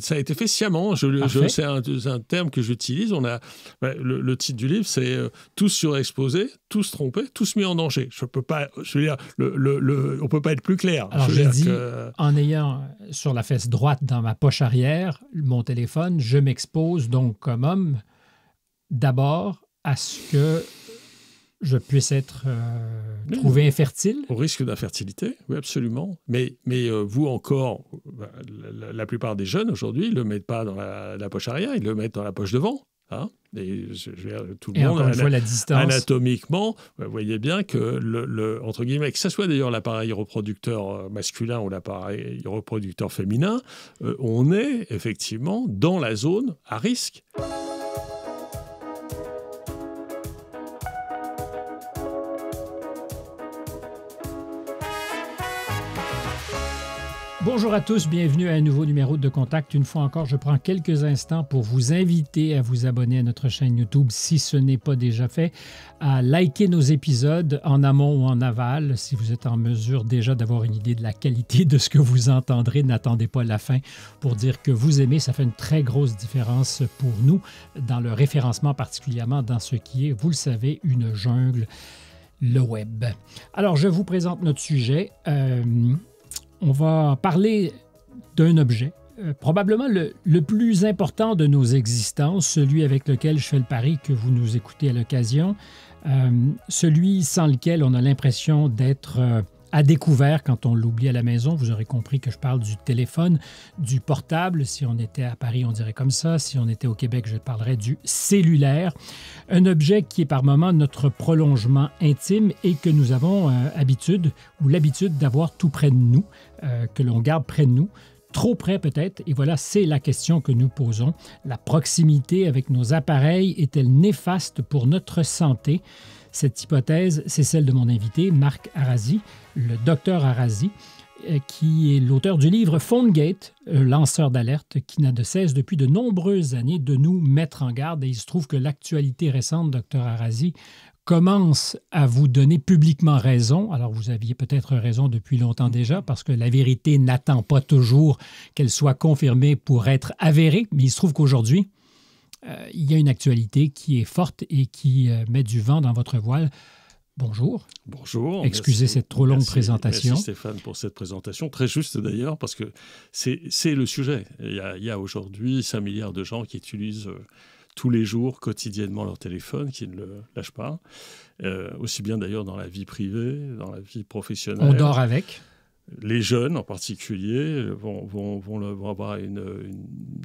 Ça a été fait sciemment. Je, je, c'est un, terme que j'utilise. On a le, titre du livre, c'est euh, tous surexposés, tous trompés, tous mis en danger. Je peux pas. Je veux dire, le, ne on peut pas être plus clair. Alors j'ai dit en ayant euh, sur la fesse droite dans ma poche arrière mon téléphone, je m'expose donc comme homme d'abord à ce que je puisse être euh, trouvé infertile? Au risque d'infertilité, oui, absolument. Mais, mais euh, vous encore, bah, la, plupart des jeunes aujourd'hui ne le mettent pas dans la, poche arrière, ils le mettent dans la poche devant. Hein. Et je, je, tout le monde, fois, la distance. anatomiquement, vous voyez bien que, le, entre guillemets, que ce soit d'ailleurs l'appareil reproducteur euh, masculin ou l'appareil reproducteur féminin, on est effectivement dans la zone à risque. Bonjour à tous, bienvenue à un nouveau numéro de Contact. Une fois encore, je prends quelques instants pour vous inviter à vous abonner à notre chaîne YouTube si ce n'est pas déjà fait, à liker nos épisodes en amont ou en aval si vous êtes en mesure déjà d'avoir une idée de la qualité de ce que vous entendrez. N'attendez pas la fin pour dire que vous aimez, ça fait une très grosse différence pour nous dans le référencement particulièrement dans ce qui est, vous le savez, une jungle, le web. Alors, je vous présente notre sujet. Euh, on va parler d'un objet, euh, probablement le, plus important de nos existences, celui avec lequel je fais le pari que vous nous écoutez à l'occasion, euh, celui sans lequel on a l'impression d'être euh, à découvert quand on l'oublie à la maison. Vous aurez compris que je parle du téléphone, du portable. Si on était à Paris, on dirait comme ça. Si on était au Québec, je parlerais du cellulaire. Un objet qui est par moments notre prolongement intime et que nous avons euh, habitude ou l'habitude d'avoir tout près de nous, euh, que l'on garde près de nous. Trop près peut-être Et voilà, c'est la question que nous posons. La proximité avec nos appareils est-elle néfaste pour notre santé Cette hypothèse, c'est celle de mon invité, Marc Arasi, le docteur Arasi euh, qui est l'auteur du livre PhoneGate, euh, lanceur d'alerte, qui n'a de cesse depuis de nombreuses années de nous mettre en garde. Et il se trouve que l'actualité récente, docteur Arasi, commence à vous donner publiquement raison, alors vous aviez peut-être raison depuis longtemps mm. déjà, parce que la vérité n'attend pas toujours qu'elle soit confirmée pour être avérée, mais il se trouve qu'aujourd'hui, euh, il y a une actualité qui est forte et qui euh, met du vent dans votre voile. Bonjour. Bonjour. Excusez cette trop longue présentation. Merci Stéphane pour cette présentation, très juste d'ailleurs, parce que c'est le sujet. Il y a, aujourd'hui 5 milliards de gens qui utilisent... Euh, tous les jours, quotidiennement, leur téléphone, qui ne le lâchent pas. Euh, aussi bien d'ailleurs dans la vie privée, dans la vie professionnelle. On dort avec les jeunes en particulier euh, vont, avoir une,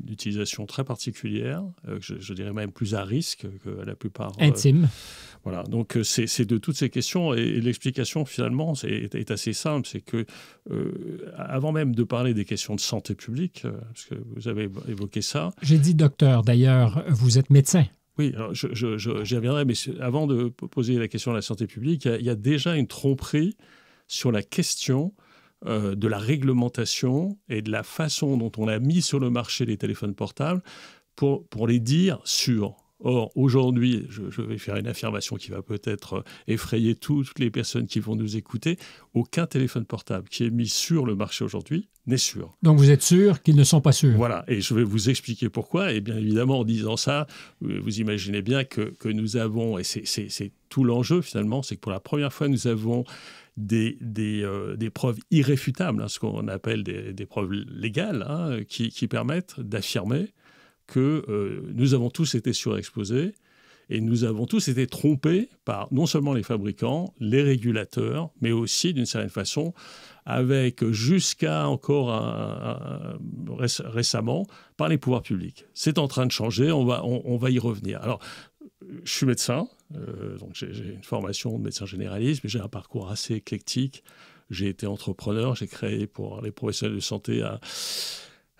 utilisation très particulière, euh, je, dirais même plus à risque que la plupart. Euh, Intime. voilà, donc c'est de toutes ces questions et, l'explication finalement est, assez simple, c'est que avant même de parler des questions de santé publique, parce que vous avez évoqué ça. J'ai dit docteur, d'ailleurs, vous êtes médecin. Oui, j'y reviendrai, mais avant de poser la question de la santé publique, il y a déjà une tromperie sur la question euh, de la réglementation et de la façon dont on a mis sur le marché les téléphones portables pour, pour les dire sûrs. Or, aujourd'hui, je, vais faire une affirmation qui va peut-être euh, effrayer toutes les personnes qui vont nous écouter. Aucun téléphone portable qui est mis sur le marché aujourd'hui n'est sûr. Donc, vous êtes sûr qu'ils ne sont pas sûrs. Voilà, et je vais vous expliquer pourquoi. Et bien évidemment, en disant ça, euh, vous imaginez bien que, que nous avons, et c'est tout l'enjeu finalement, c'est que pour la première fois, nous avons des, euh, des, preuves irréfutables, hein, ce qu'on appelle des, preuves légales, hein, qui, permettent d'affirmer que euh, nous avons tous été surexposés et nous avons tous été trompés par non seulement les fabricants, les régulateurs, mais aussi d'une certaine façon, avec jusqu'à encore récemment, par les pouvoirs publics. C'est en train de changer, on va, on va y revenir. Alors, je suis médecin, euh, donc j'ai une formation de médecin généraliste, mais j'ai un parcours assez éclectique. J'ai été entrepreneur, j'ai créé pour les professionnels de santé à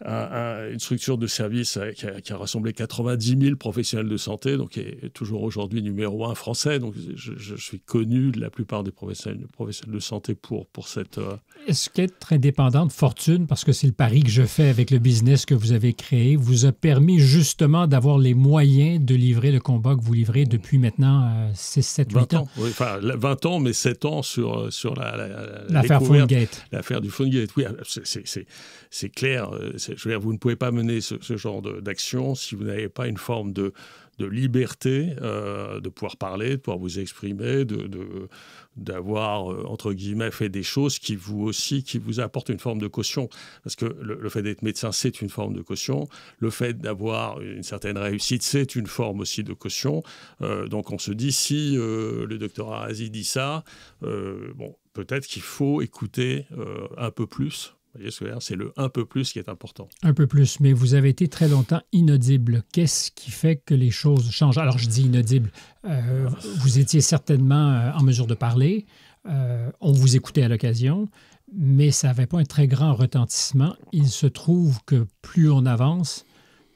une structure de service euh, qui a, rassemblé 90 000 professionnels de santé, donc qui est toujours aujourd'hui numéro un français. Donc je, suis connu de la plupart des professionnels, professionnels de santé pour, pour cette. Euh, Est-ce qu'être indépendant de fortune, parce que c'est le pari que je fais avec le business que vous avez créé, vous a permis justement d'avoir les moyens de livrer le combat que vous livrez depuis maintenant 6, 7, 8 ans? enfin, 20 ans, mais 7 ans sur, euh, sur l'affaire la, L'affaire du Fungate, oui, c'est clair. C'est je veux dire, vous ne pouvez pas mener ce, genre d'action si vous n'avez pas une forme de, de liberté euh, de pouvoir parler, de pouvoir vous exprimer, de d'avoir euh, entre guillemets fait des choses qui vous aussi qui vous apportent une forme de caution parce que le, fait d'être médecin c'est une forme de caution, le fait d'avoir une certaine réussite c'est une forme aussi de caution. Euh, donc on se dit si le docteur Arazi dit ça, bon peut-être qu'il faut écouter un peu plus Hein, c'est le un peu plus qui est important. Un peu plus, mais vous avez été très longtemps inaudible. Qu'est-ce qui fait que les choses changent Alors je dis inaudible. Euh, vous étiez certainement euh, en mesure de parler. Euh, on vous écoutait à l'occasion, mais ça n'avait pas un très grand retentissement. Il se trouve que plus on avance,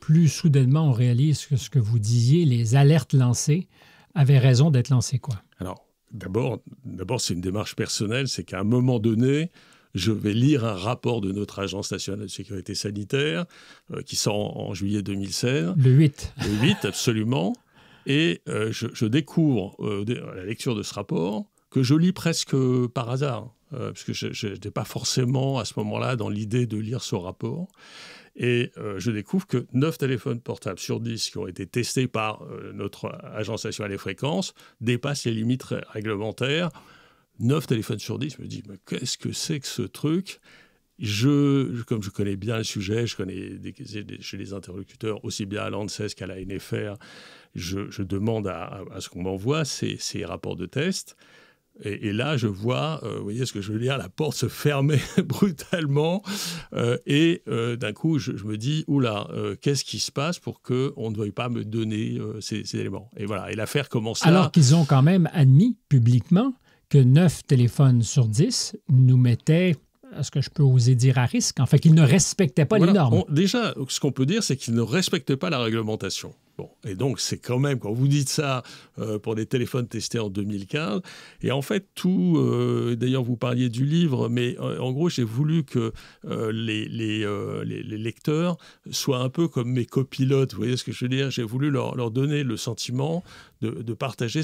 plus soudainement on réalise que ce que vous disiez, les alertes lancées, avaient raison d'être lancées. Quoi. Alors, d'abord, d'abord c'est une démarche personnelle, c'est qu'à un moment donné, je vais lire un rapport de notre Agence nationale de sécurité sanitaire euh, qui sort en, juillet 2016. Le 8. Le 8, absolument. Et euh, je, découvre à euh, la lecture de ce rapport que je lis presque par hasard, parce que je n'étais pas forcément à ce moment-là dans l'idée de lire ce rapport. Et je découvre que 9 téléphones portables sur 10 qui ont été testés par notre agence nationale des fréquences dépassent les limites réglementaires 9 téléphones sur 10, je me dis, mais qu'est-ce que c'est que ce truc je, comme je connais bien le sujet, je connais chez les interlocuteurs aussi bien à l'ANSES qu'à la NFR, je, demande à, ce qu'on m'envoie ces, rapports de test. Et, là, je vois, euh, vous voyez ce que je veux dire, la porte se fermer brutalement. Euh, et euh, d'un coup, je, me dis, oula, qu'est-ce qui se passe pour qu'on ne veuille pas me donner ces, ces, éléments Et voilà, et l'affaire commence là. Alors qu'ils ont quand même admis publiquement que 9 téléphones sur 10 nous mettaient à ce que je peux oser dire à risque, en fait, qu'ils ne respectaient pas les normes. déjà, ce qu'on peut dire, c'est qu'ils ne respectaient pas la réglementation. Bon, et donc c'est quand même, quand vous dites ça euh, pour des téléphones testés en 2015, et en fait tout, euh, d'ailleurs vous parliez du livre, mais euh, en gros j'ai voulu que les, les, les, lecteurs soient un peu comme mes copilotes, vous voyez ce que je veux dire, j'ai voulu leur, leur donner le sentiment de, de, partager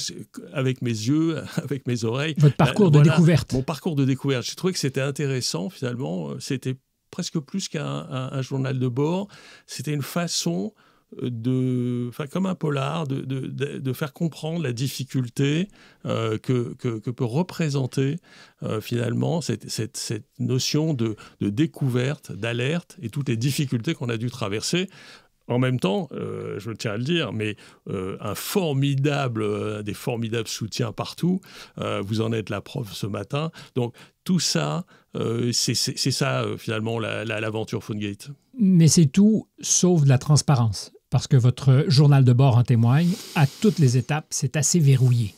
avec mes yeux, avec mes oreilles. Votre parcours de découverte. Mon parcours de découverte. J'ai trouvé que c'était intéressant finalement, c'était presque plus qu'un journal de bord, c'était une façon de, comme un polar, de, faire comprendre la difficulté euh, que, peut représenter euh, finalement cette, notion de, découverte, d'alerte et toutes les difficultés qu'on a dû traverser en même temps, euh, je tiens à le dire, mais un formidable, des formidables soutiens partout. vous en êtes la preuve ce matin. Donc tout ça, c'est ça finalement l'aventure la, Phonegate. Mais c'est tout sauf de la transparence parce que votre journal de bord en témoigne, à toutes les étapes, c'est assez verrouillé.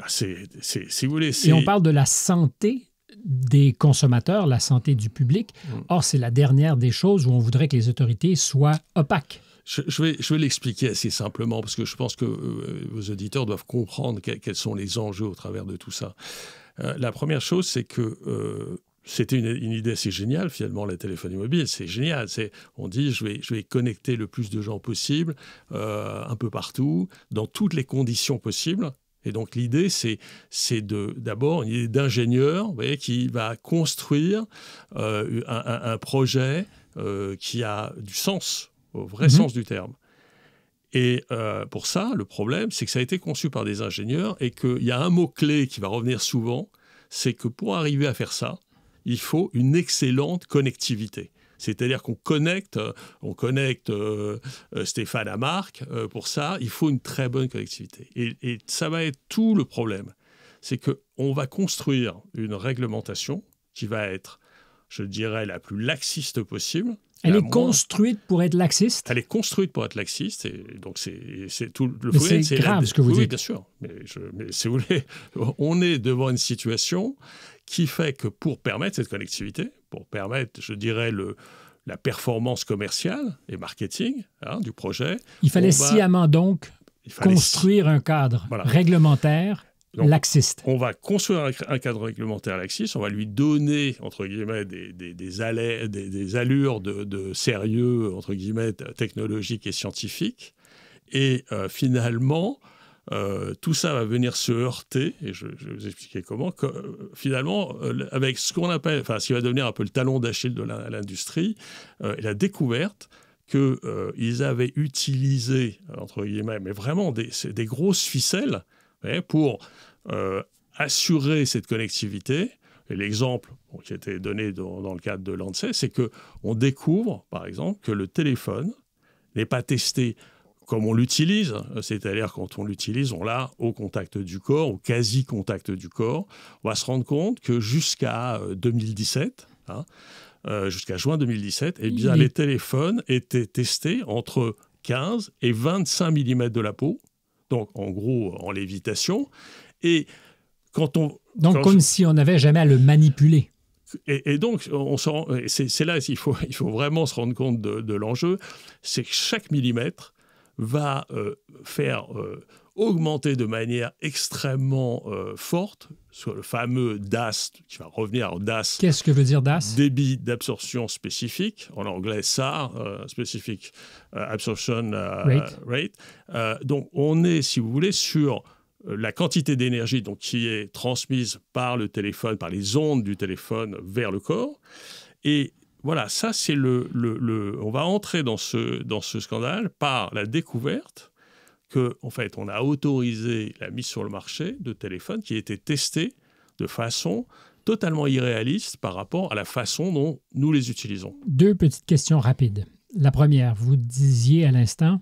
Ah, c'est, si vous voulez, Et on parle de la santé des consommateurs, la santé du public. Mm. Or, c'est la dernière des choses où on voudrait que les autorités soient opaques. Je, vais, je vais l'expliquer assez simplement, parce que je pense que euh, vos auditeurs doivent comprendre quels sont les enjeux au travers de tout ça. Euh, la première chose, c'est que euh, c'était une, idée assez géniale finalement la téléphonie mobile c'est génial c'est on dit je vais je vais connecter le plus de gens possible euh, un peu partout dans toutes les conditions possibles et donc l'idée c'est c'est de d'abord une idée d'ingénieur qui va construire euh, un, projet euh, qui a du sens au vrai mhm. sens du terme et pour ça, le problème, c'est que ça a été conçu par des ingénieurs et qu'il y a un mot-clé qui va revenir souvent, c'est que pour arriver à faire ça, il faut une excellente connectivité. C'est-à-dire qu'on connecte, euh, on connecte euh, euh, Stéphane à Marc. pour ça, il faut une très bonne connectivité. Et, ça va être tout le problème. C'est qu'on va construire une réglementation qui va être, je dirais, la plus laxiste possible. Elle est construite pour être laxiste Elle est construite pour être laxiste. Et donc, c'est tout le problème. grave ce que vous dites. Oui, bien sûr. mais si vous voulez, on est devant une situation qui fait que pour permettre cette connectivité, pour permettre, je dirais, le, la performance commerciale et marketing hein, du projet. Il fallait sciemment donc construire un cadre réglementaire laxiste. On va construire un, cadre réglementaire laxiste, on va lui donner, entre guillemets, des, des, des, des, des allures de, de, sérieux, entre guillemets, technologiques et scientifique. Et euh, finalement, euh, tout ça va venir se heurter, et je, vais vous expliquer comment, euh, finalement, euh, avec ce qu'on appelle, enfin, ce qui va devenir un peu le talon d'Achille de l'industrie, la découverte qu'ils avaient utilisé, entre guillemets, mais vraiment des, des grosses ficelles pour assurer cette connectivité. Et l'exemple qui a été donné dans, dans le cadre de l'ANSES, c'est qu'on découvre, par exemple, que le téléphone n'est pas testé comme on l'utilise, c'est-à-dire quand on l'utilise, on l'a au contact du corps, au quasi contact du corps, on va se rendre compte que jusqu'à 2017, euh, hein, euh, jusqu'à juin 2017, eh bien, les téléphones étaient testés entre 15 et 25 mm de la peau, donc en gros en lévitation, et quand on... Donc comme si on n'avait jamais à le manipuler. Et, donc, on c'est là qu'il faut, il faut vraiment se rendre compte de, de l'enjeu, c'est que chaque millimètre va euh, faire euh, augmenter de manière extrêmement euh, forte, soit le fameux DAS, qui va revenir au DAS. Qu'est-ce que veut dire DAS Débit d'absorption spécifique, en anglais SAR, Specific Absorption Rate. donc on est, si vous voulez, sur la quantité d'énergie donc, qui est transmise par le téléphone, par les ondes du téléphone vers le corps. Et voilà, ça c'est le, On va entrer dans ce, scandale par la découverte que, en fait, on a autorisé la mise sur le marché de téléphones qui étaient testés de façon totalement irréaliste par rapport à la façon dont nous les utilisons. Deux petites questions rapides. La première, vous disiez à l'instant,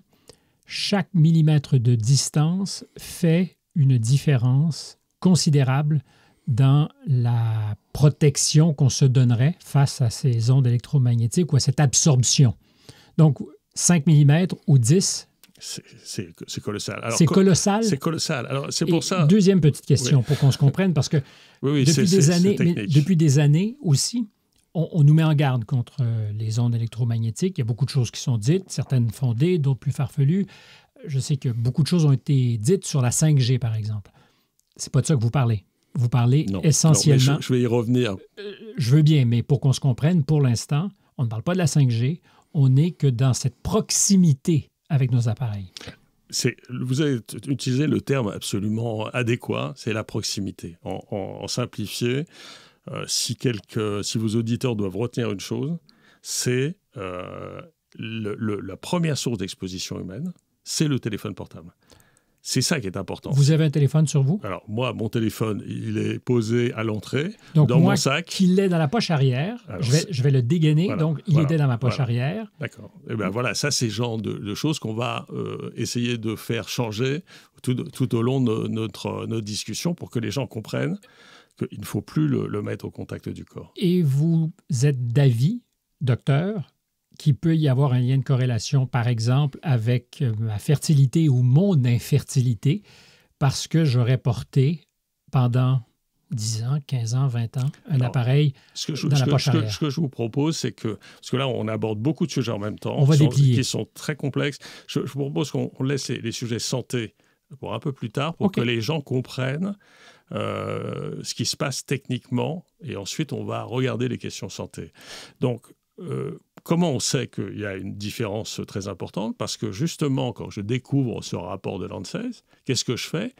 chaque millimètre de distance fait une différence considérable dans la protection qu'on se donnerait face à ces ondes électromagnétiques ou à cette absorption. Donc, 5 mm ou 10 c'est colossal. C'est colossal. C'est colossal. Alors, c'est pour ça. Deuxième petite question pour qu'on se comprenne, parce que depuis, des années, depuis des années aussi, on, on, nous met en garde contre euh, les ondes électromagnétiques. Il y a beaucoup de choses qui sont dites, certaines fondées, d'autres plus farfelues. Je sais que beaucoup de choses ont été dites sur la 5G, par exemple. C'est pas de ça que vous parlez vous parlez essentiellement. Non, je, vais y revenir. Euh, je veux bien, mais pour qu'on se comprenne, pour l'instant, on ne parle pas de la 5G, on n'est que dans cette proximité avec nos appareils. vous avez utilisé le terme absolument adéquat, c'est la proximité. En, simplifié, euh, si, quelques, si vos auditeurs doivent retenir une chose, c'est euh, la première source d'exposition humaine, c'est le téléphone portable. C'est ça qui est important. Vous avez un téléphone sur vous? Alors, moi, mon téléphone, il est posé à l'entrée, dans mon sac. Qu'il est dans la poche arrière. je, vais, le dégainer, donc il était dans ma poche arrière. D'accord. Et eh bien voilà, ça, c'est le genre de, choses qu'on va euh, essayer de faire changer tout, au long de notre, notre, discussion pour que les gens comprennent qu'il ne faut plus le mettre au contact du corps. Et vous êtes d'avis, docteur, qu'il peut y avoir un lien de corrélation, par exemple, avec euh, ma fertilité ou mon infertilité, parce que j'aurais porté pendant 10 ans, 15 ans, 20 ans, un appareil dans la poche ce que, ce que, je vous propose, c'est que... Parce que là, on aborde beaucoup de sujets en même temps. On va qui, sont, qui sont très complexes. Je, vous propose qu'on laisse les, sujets santé pour un peu plus tard, pour que les gens comprennent euh, ce qui se passe techniquement. Et ensuite, on va regarder les questions santé. Donc, euh, Comment on sait qu'il y a une différence très importante Parce que justement, quand je découvre ce rapport de l'ANSES, qu'est-ce que je fais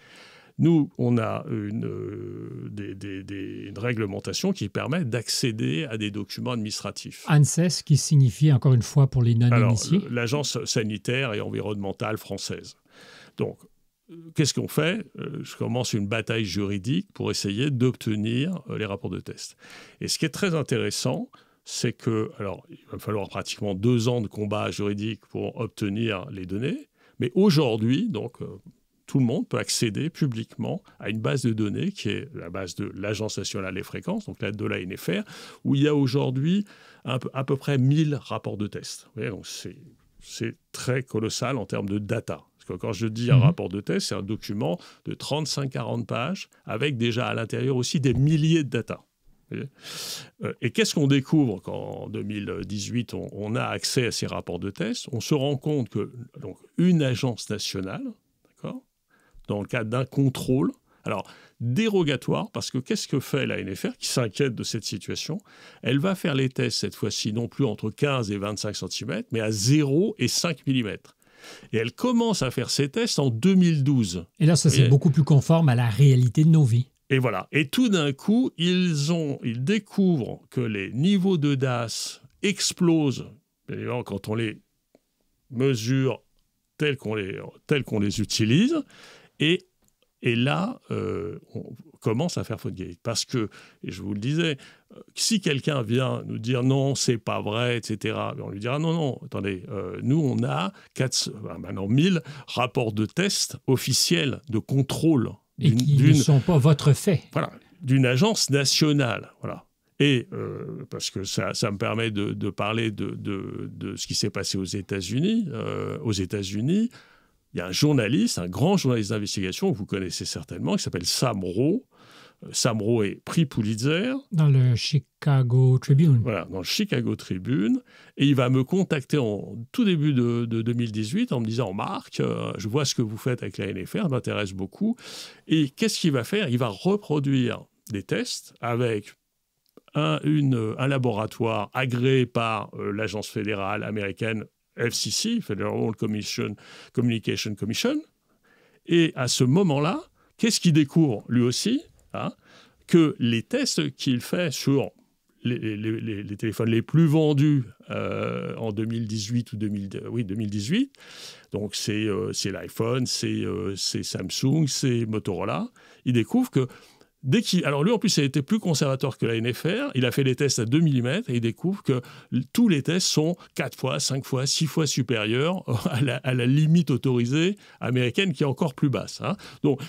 nous, on a une, euh, des, réglementation qui permet d'accéder à des documents administratifs. ANSES, qui signifie, encore une fois, pour les non-initiés L'Agence sanitaire et environnementale française. Donc, euh, qu'est-ce qu'on fait euh, Je commence une bataille juridique pour essayer d'obtenir les rapports de test. Et ce qui est très intéressant, c'est que, alors, il va falloir pratiquement deux ans de combat juridique pour obtenir les données, mais aujourd'hui, donc, euh, tout le monde peut accéder publiquement à une base de données qui est la base de l'Agence nationale des fréquences, donc la de la où il y a aujourd'hui à peu près 1000 rapports de tests. C'est très colossal en termes de data. quand je dis un mmh rapport de test, c'est un document de 35-40 pages avec déjà à l'intérieur aussi des milliers de data. Euh, et qu'est-ce qu'on découvre quand en 2018 on, a accès à ces rapports de tests On se rend compte que donc, une agence nationale, dans le cadre d'un contrôle, alors dérogatoire, parce que qu'est-ce que fait la NFR qui s'inquiète de cette situation Elle va faire les tests cette fois-ci non plus entre 15 et 25 cm, mais à 0 et 5 mm. Et elle commence à faire ces tests en 2012. Et là, ça c'est beaucoup plus conforme à la réalité de nos vies. Et voilà. Et tout d'un coup, ils, ont, ils découvrent que les niveaux de DAS explosent. quand on les mesure tels qu'on les, tels qu'on les utilise. Et, et là, euh, on commence à faire faute gate. Parce que, je vous le disais, euh, si quelqu'un vient nous dire non, c'est pas vrai, etc., ben on lui dira non, non, attendez, euh, nous, on a 400, maintenant 1000 rapports de tests officiels de contrôle et qui ne sont pas votre fait. Voilà, d'une agence nationale. Voilà. Et euh, parce que ça, me permet de, parler de, ce qui s'est passé aux États-Unis. Euh, aux États-Unis, il y a un journaliste, un grand journaliste d'investigation que vous connaissez certainement, qui s'appelle Sam Rowe, Samro est prix Pulitzer. Dans le Chicago Tribune. Voilà, dans le Chicago Tribune. Et il va me contacter en tout début de, 2018 en me disant Marc, euh, je vois ce que vous faites avec la NFR, m'intéresse beaucoup. Et qu'est-ce qu'il va faire Il va reproduire des tests avec un, une, un laboratoire agréé par euh, l'agence fédérale américaine FCC, Federal Communication Commission. Et à ce moment-là, qu'est-ce qu'il découvre lui aussi Hein, que les tests qu'il fait sur les, téléphones les plus vendus euh, en 2018 ou 2000, oui, 2018, donc c'est euh, l'iPhone, euh, c'est Samsung, c'est Motorola, il découvre que dès qu'il. Alors lui, en plus, il a été plus conservateur que la NFR. Il a fait les tests à 2 mm et il découvre que tous les tests sont 4 fois, 5 fois, 6 fois supérieurs à la, limite autorisée américaine qui est encore plus basse. Hein. Donc,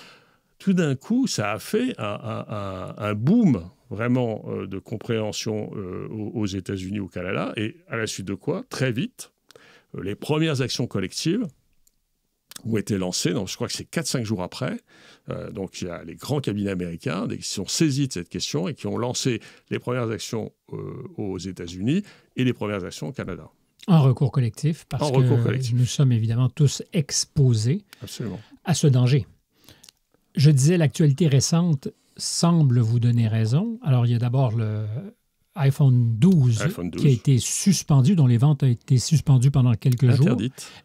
tout d'un coup, ça a fait un, boom vraiment euh, de compréhension euh, aux, États-Unis, au Canada, et à la suite de quoi, très vite, euh, les premières actions collectives ont été lancées, donc je crois que c'est 4-5 jours après, donc il y a les grands cabinets américains qui se sont saisis de cette question et qui ont lancé les premières actions aux États-Unis et les premières actions au Canada. Un recours collectif, parce que nous sommes évidemment tous exposés à ce danger je disais, l'actualité récente semble vous donner raison. Alors, il y a d'abord le, iPhone 12, qui a été suspendu, dont les ventes ont été suspendues pendant quelques jours.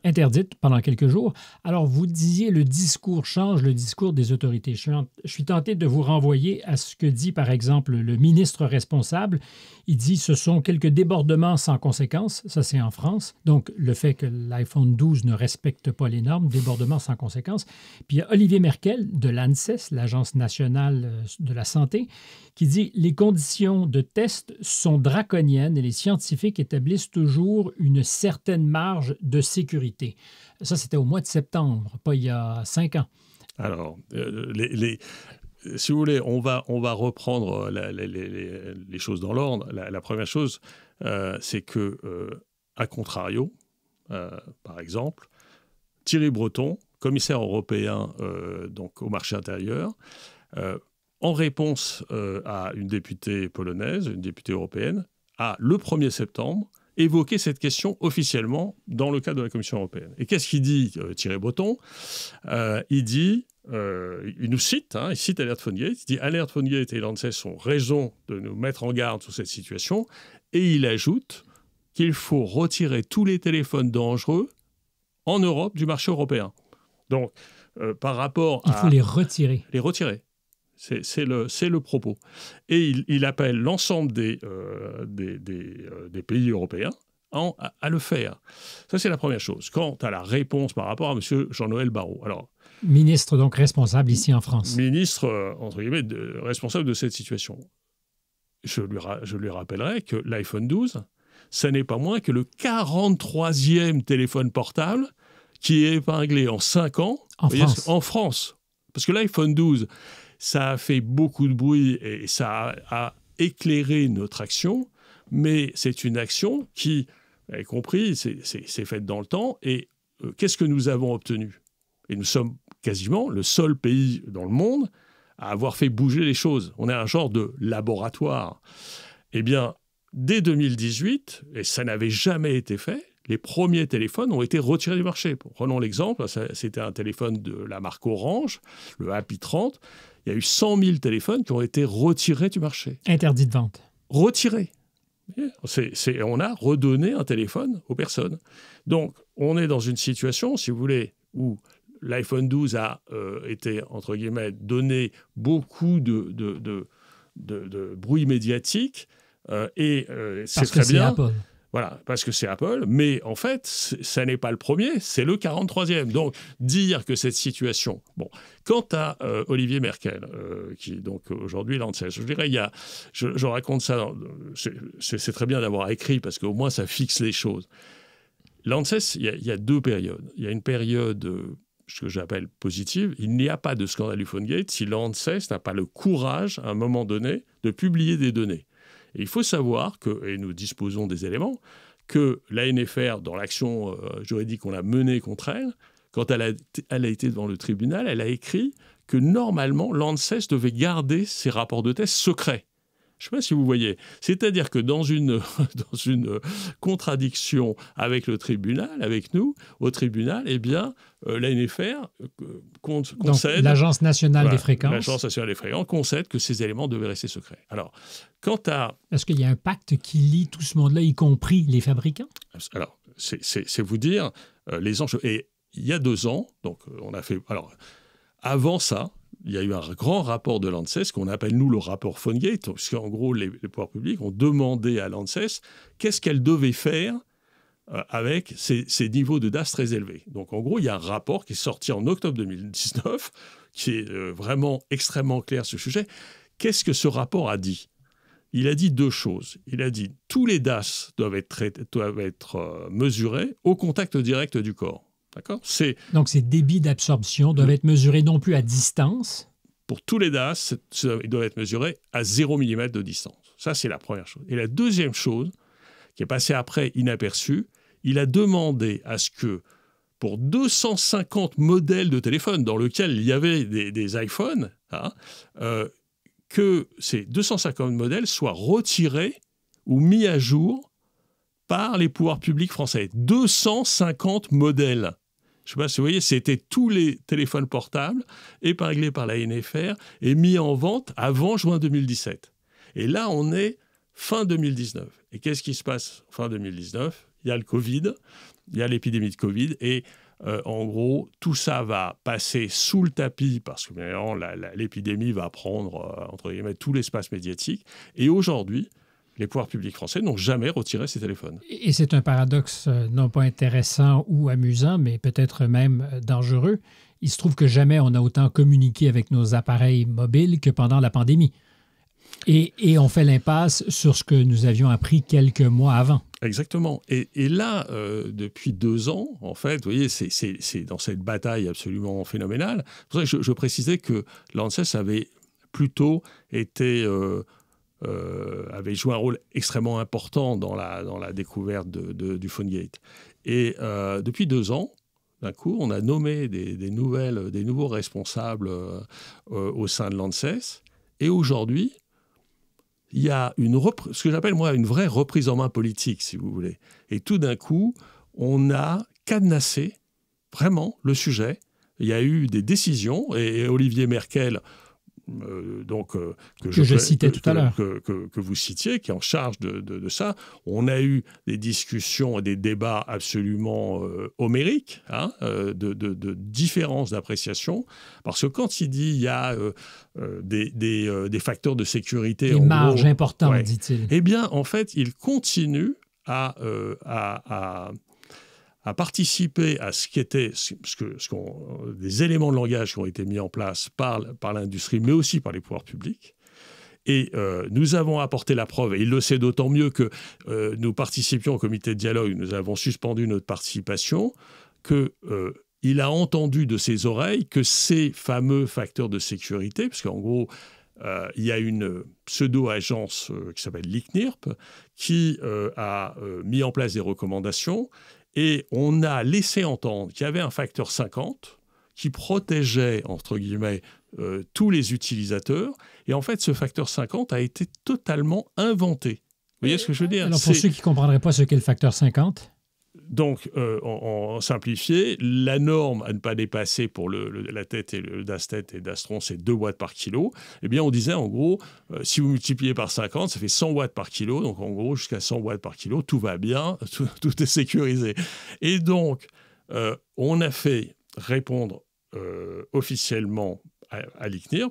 Interdites. pendant quelques jours. Alors, vous disiez le discours change, le discours des autorités. Je suis, je suis tenté de vous renvoyer à ce que dit, par exemple, le ministre responsable. Il dit ce sont quelques débordements sans conséquence. Ça, c'est en France. Donc, le fait que l'iPhone 12 ne respecte pas les normes, débordements sans conséquence. Puis, il y a Olivier Merkel de l'ANSES, l'Agence nationale euh, de la santé, qui dit les conditions de test sont draconiennes et les scientifiques établissent toujours une certaine marge de sécurité. Ça, c'était au mois de septembre, pas il y a cinq ans. Alors, euh, si vous voulez, on va, on va reprendre euh, les, choses dans l'ordre. La, première chose, euh, c'est que, à contrario, par exemple, Thierry Breton, commissaire européen donc au marché intérieur, en réponse euh, à une députée polonaise, une députée européenne, a, le 1er septembre, évoqué cette question officiellement dans le cadre de la Commission européenne. Et qu'est-ce qu'il dit euh, Thierry Breton euh, Il dit, il nous cite, hein, il cite Alert von Gate, il dit Alert von Gate et l'ANSES ont raison de nous mettre en garde sur cette situation, et il ajoute qu'il faut retirer tous les téléphones dangereux en Europe du marché européen. Donc, par rapport à... Il faut les retirer. Les retirer. C'est le, le, propos. Et il, appelle l'ensemble des, euh, des, euh, des, pays européens à, le faire. Ça, c'est la première chose. Quant à la réponse par rapport à M. Jean-Noël Barrot. Alors, ministre donc responsable ici en France. Ministre, euh, entre guillemets, responsable de cette situation. Je lui, je lui rappellerai que l'iPhone 12, ce n'est pas moins que le 43e téléphone portable qui est épinglé en 5 ans en France. en France. Parce que l'iPhone 12, ça a fait beaucoup de bruit et ça a, éclairé notre action, mais c'est une action qui, est compris, c'est faite dans le temps. Et euh, qu'est-ce que nous avons obtenu Et nous sommes quasiment le seul pays dans le monde à avoir fait bouger les choses. On est un genre de laboratoire. Eh bien, dès 2018, et ça n'avait jamais été fait, les premiers téléphones ont été retirés du marché. Prenons l'exemple, c'était un téléphone de la marque Orange, le Happy 30 il y a eu 100 000 téléphones qui ont été retirés du marché. Interdit de vente. Retirés. Eh, c'est, on a redonné un téléphone aux personnes. Donc, on est dans une situation, si vous voulez, où l'iPhone 12 a euh, été, entre guillemets, donné beaucoup de, de, de, de, bruit médiatique. Euh, et euh, c'est très bien. Voilà, parce que c'est Apple, mais en fait, ça n'est pas le premier, c'est le 43e. Donc, dire que cette situation. Bon, quant à euh, Olivier Merkel, qui euh, qui donc aujourd'hui l'ANSES, je dirais, il y a. Je, raconte ça, c'est très bien d'avoir écrit, parce qu'au moins ça fixe les choses. L'ANSES, il, y a deux périodes. Il y a une période. Euh, ce que j'appelle positive, il n'y a pas de scandale du PhoneGate si l'ANSES n'a pas le courage, à un moment donné, de publier des données il faut savoir que, et nous disposons des éléments, que la NFR, dans l'action euh, juridique qu'on a menée contre elle, quand elle a, été devant le tribunal, elle a écrit que normalement l'ANSES devait garder ses rapports de tests secrets. Je ne sais pas si vous voyez. C'est-à-dire que dans une, dans une contradiction avec le tribunal, avec nous, au tribunal, eh bien, euh, la NFR euh, concède... Donc, L'Agence nationale des fréquences. L'Agence nationale des fréquences concède que ces éléments devaient rester secrets. Alors, quant à... Est-ce qu'il y a un pacte qui lie tout ce monde-là, y compris les fabricants Alors, c'est vous dire euh, les enjeux. Et il y a deux ans, donc on a fait... Alors, avant ça, il y a eu un grand rapport de l'ANSES, qu'on appelle nous le rapport Fongate, puisqu'en gros, les, pouvoirs publics ont demandé à l'ANSES qu'est-ce qu'elle devait faire euh, avec ces, niveaux de DAS très élevés. Donc en gros, il y a un rapport qui est sorti en octobre 2019, qui est euh, vraiment extrêmement clair sur ce sujet. Qu'est-ce que ce rapport a dit Il a dit deux choses. Il a dit tous les DAS doivent être euh, mesurés au contact direct du corps. Donc, ces débits d'absorption doivent être mesurés non plus à distance. Pour tous les DAS, ils doivent être mesurés à 0 mm de distance. Ça, c'est la première chose. Et la deuxième chose, qui est passée après inaperçue, il a demandé à ce que, pour 250 modèles de téléphone dans lesquels il y avait des, iPhones, hein, euh, que ces 250 modèles soient retirés ou mis à jour par les pouvoirs publics français. 250 modèles. Je ne sais pas si vous voyez, c'était tous les téléphones portables épinglés par la NFR et mis en vente avant juin 2017. Et là, on est fin 2019. Et qu'est-ce qui se passe fin 2019 Il y a le Covid, il y a l'épidémie de Covid et euh, en gros, tout ça va passer sous le tapis parce que l'épidémie va prendre, euh, entre guillemets, tout l'espace médiatique. Et aujourd'hui, les pouvoirs publics français n'ont jamais retiré ces téléphones. Et c'est un paradoxe euh, non pas intéressant ou amusant, mais peut-être même euh, dangereux. Il se trouve que jamais on a autant communiqué avec nos appareils mobiles que pendant la pandémie. Et, on fait l'impasse sur ce que nous avions appris quelques mois avant. Exactement. Et, là, euh, depuis deux ans, en fait, vous voyez, c'est dans cette bataille absolument phénoménale. Pour ça je, précisais que l'ANSES avait plutôt été... Euh, avait joué un rôle extrêmement important dans la, dans la découverte du PhoneGate. Et euh, depuis deux ans, d'un coup, on a nommé des, nouvelles, des nouveaux responsables euh, au sein de l'ANSES. Et aujourd'hui, il y a une ce que j'appelle moi une vraie reprise en main politique, si vous voulez. Et tout d'un coup, on a cadenassé vraiment le sujet. Il y a eu des décisions et Olivier Merkel euh, donc, euh, que, que, je, tout à l'heure. Que, vous citiez, qui est en charge de, de, ça. On a eu des discussions et des débats absolument euh, homériques, hein, de, de, différences d'appréciation, parce que quand il dit il y a des, des, des, facteurs de sécurité... Des marges importantes, dit-il. Eh bien, en fait, il continue à, à a participé à ce qui était ce, que, ce qu'on, des éléments de langage qui ont été mis en place par, par l'industrie, mais aussi par les pouvoirs publics. Et euh, nous avons apporté la preuve, et il le sait d'autant mieux que euh, nous participions au comité de dialogue, nous avons suspendu notre participation, que euh, il a entendu de ses oreilles que ces fameux facteurs de sécurité, parce qu'en gros, il y a une pseudo-agence qui s'appelle l'ICNIRP qui a mis en place des recommandations et on a laissé entendre qu'il y avait un facteur 50 qui protégeait, entre guillemets, euh, tous les utilisateurs. Et en fait, ce facteur 50 a été totalement inventé. Vous voyez ce que je veux dire Alors, pour ceux qui ne comprendraient pas ce qu'est le facteur 50 donc, euh, en, simplifié, la norme à ne pas dépasser pour le, la tête et le Dastet et Dastron, c'est 2 watts par kilo. Eh bien, on disait en gros, euh, si vous multipliez par 50, ça fait 100 watts par kilo. Donc, en gros, jusqu'à 100 watts par kilo, tout va bien, tout, est sécurisé. Et donc, euh, on a fait répondre officiellement à, à l'ICNIR,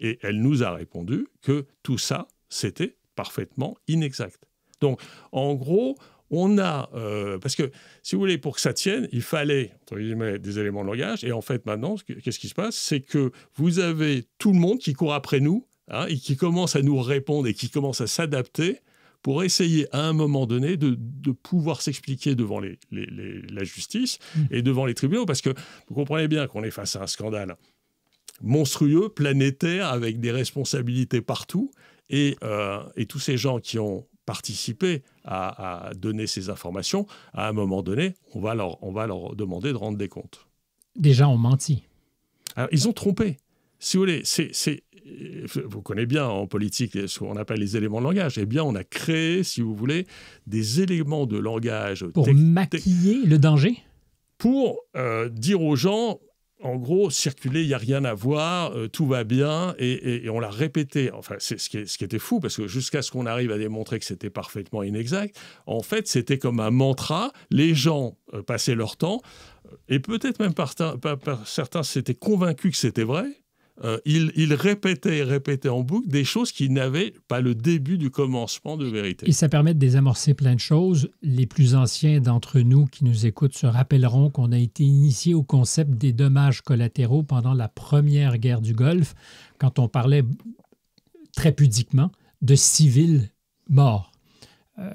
et elle nous a répondu que tout ça, c'était parfaitement inexact. Donc, en gros, on a, euh, parce que si vous voulez, pour que ça tienne, il fallait, entre des éléments de langage. Et en fait, maintenant, qu'est-ce qui se passe C'est que vous avez tout le monde qui court après nous hein, et qui commence à nous répondre et qui commence à s'adapter pour essayer à un moment donné de, pouvoir s'expliquer devant la justice mmh. et devant les tribunaux. Parce que vous comprenez bien qu'on est face à un scandale monstrueux, planétaire, avec des responsabilités partout. et euh, tous ces gens qui ont participer à, donner ces informations, à un moment donné, on va, leur, on va leur demander de rendre des comptes. Déjà, on ont menti. Alors, ils ont trompé. Si vous voulez, c'est, euh, vous connaissez bien en politique ce qu'on appelle les éléments de langage. Eh bien, on a créé, si vous voulez, des éléments de langage. Pour maquiller le danger Pour euh, dire aux gens, en gros, circuler, il n'y a rien à voir, euh, tout va bien, et, on l'a répété. Enfin, c'est ce, qui, était fou, parce que jusqu'à ce qu'on arrive à démontrer que c'était parfaitement inexact, en fait, c'était comme un mantra. Les gens euh, passaient leur temps, et peut-être même certains s'étaient convaincus que c'était vrai, euh, il, répétait et répétait en boucle des choses qui n'avaient pas le début du commencement de vérité. Et ça permet de désamorcer plein de choses. Les plus anciens d'entre nous qui nous écoutent se rappelleront qu'on a été initié au concept des dommages collatéraux pendant la première guerre du Golfe, quand on parlait très pudiquement de civils morts. Euh,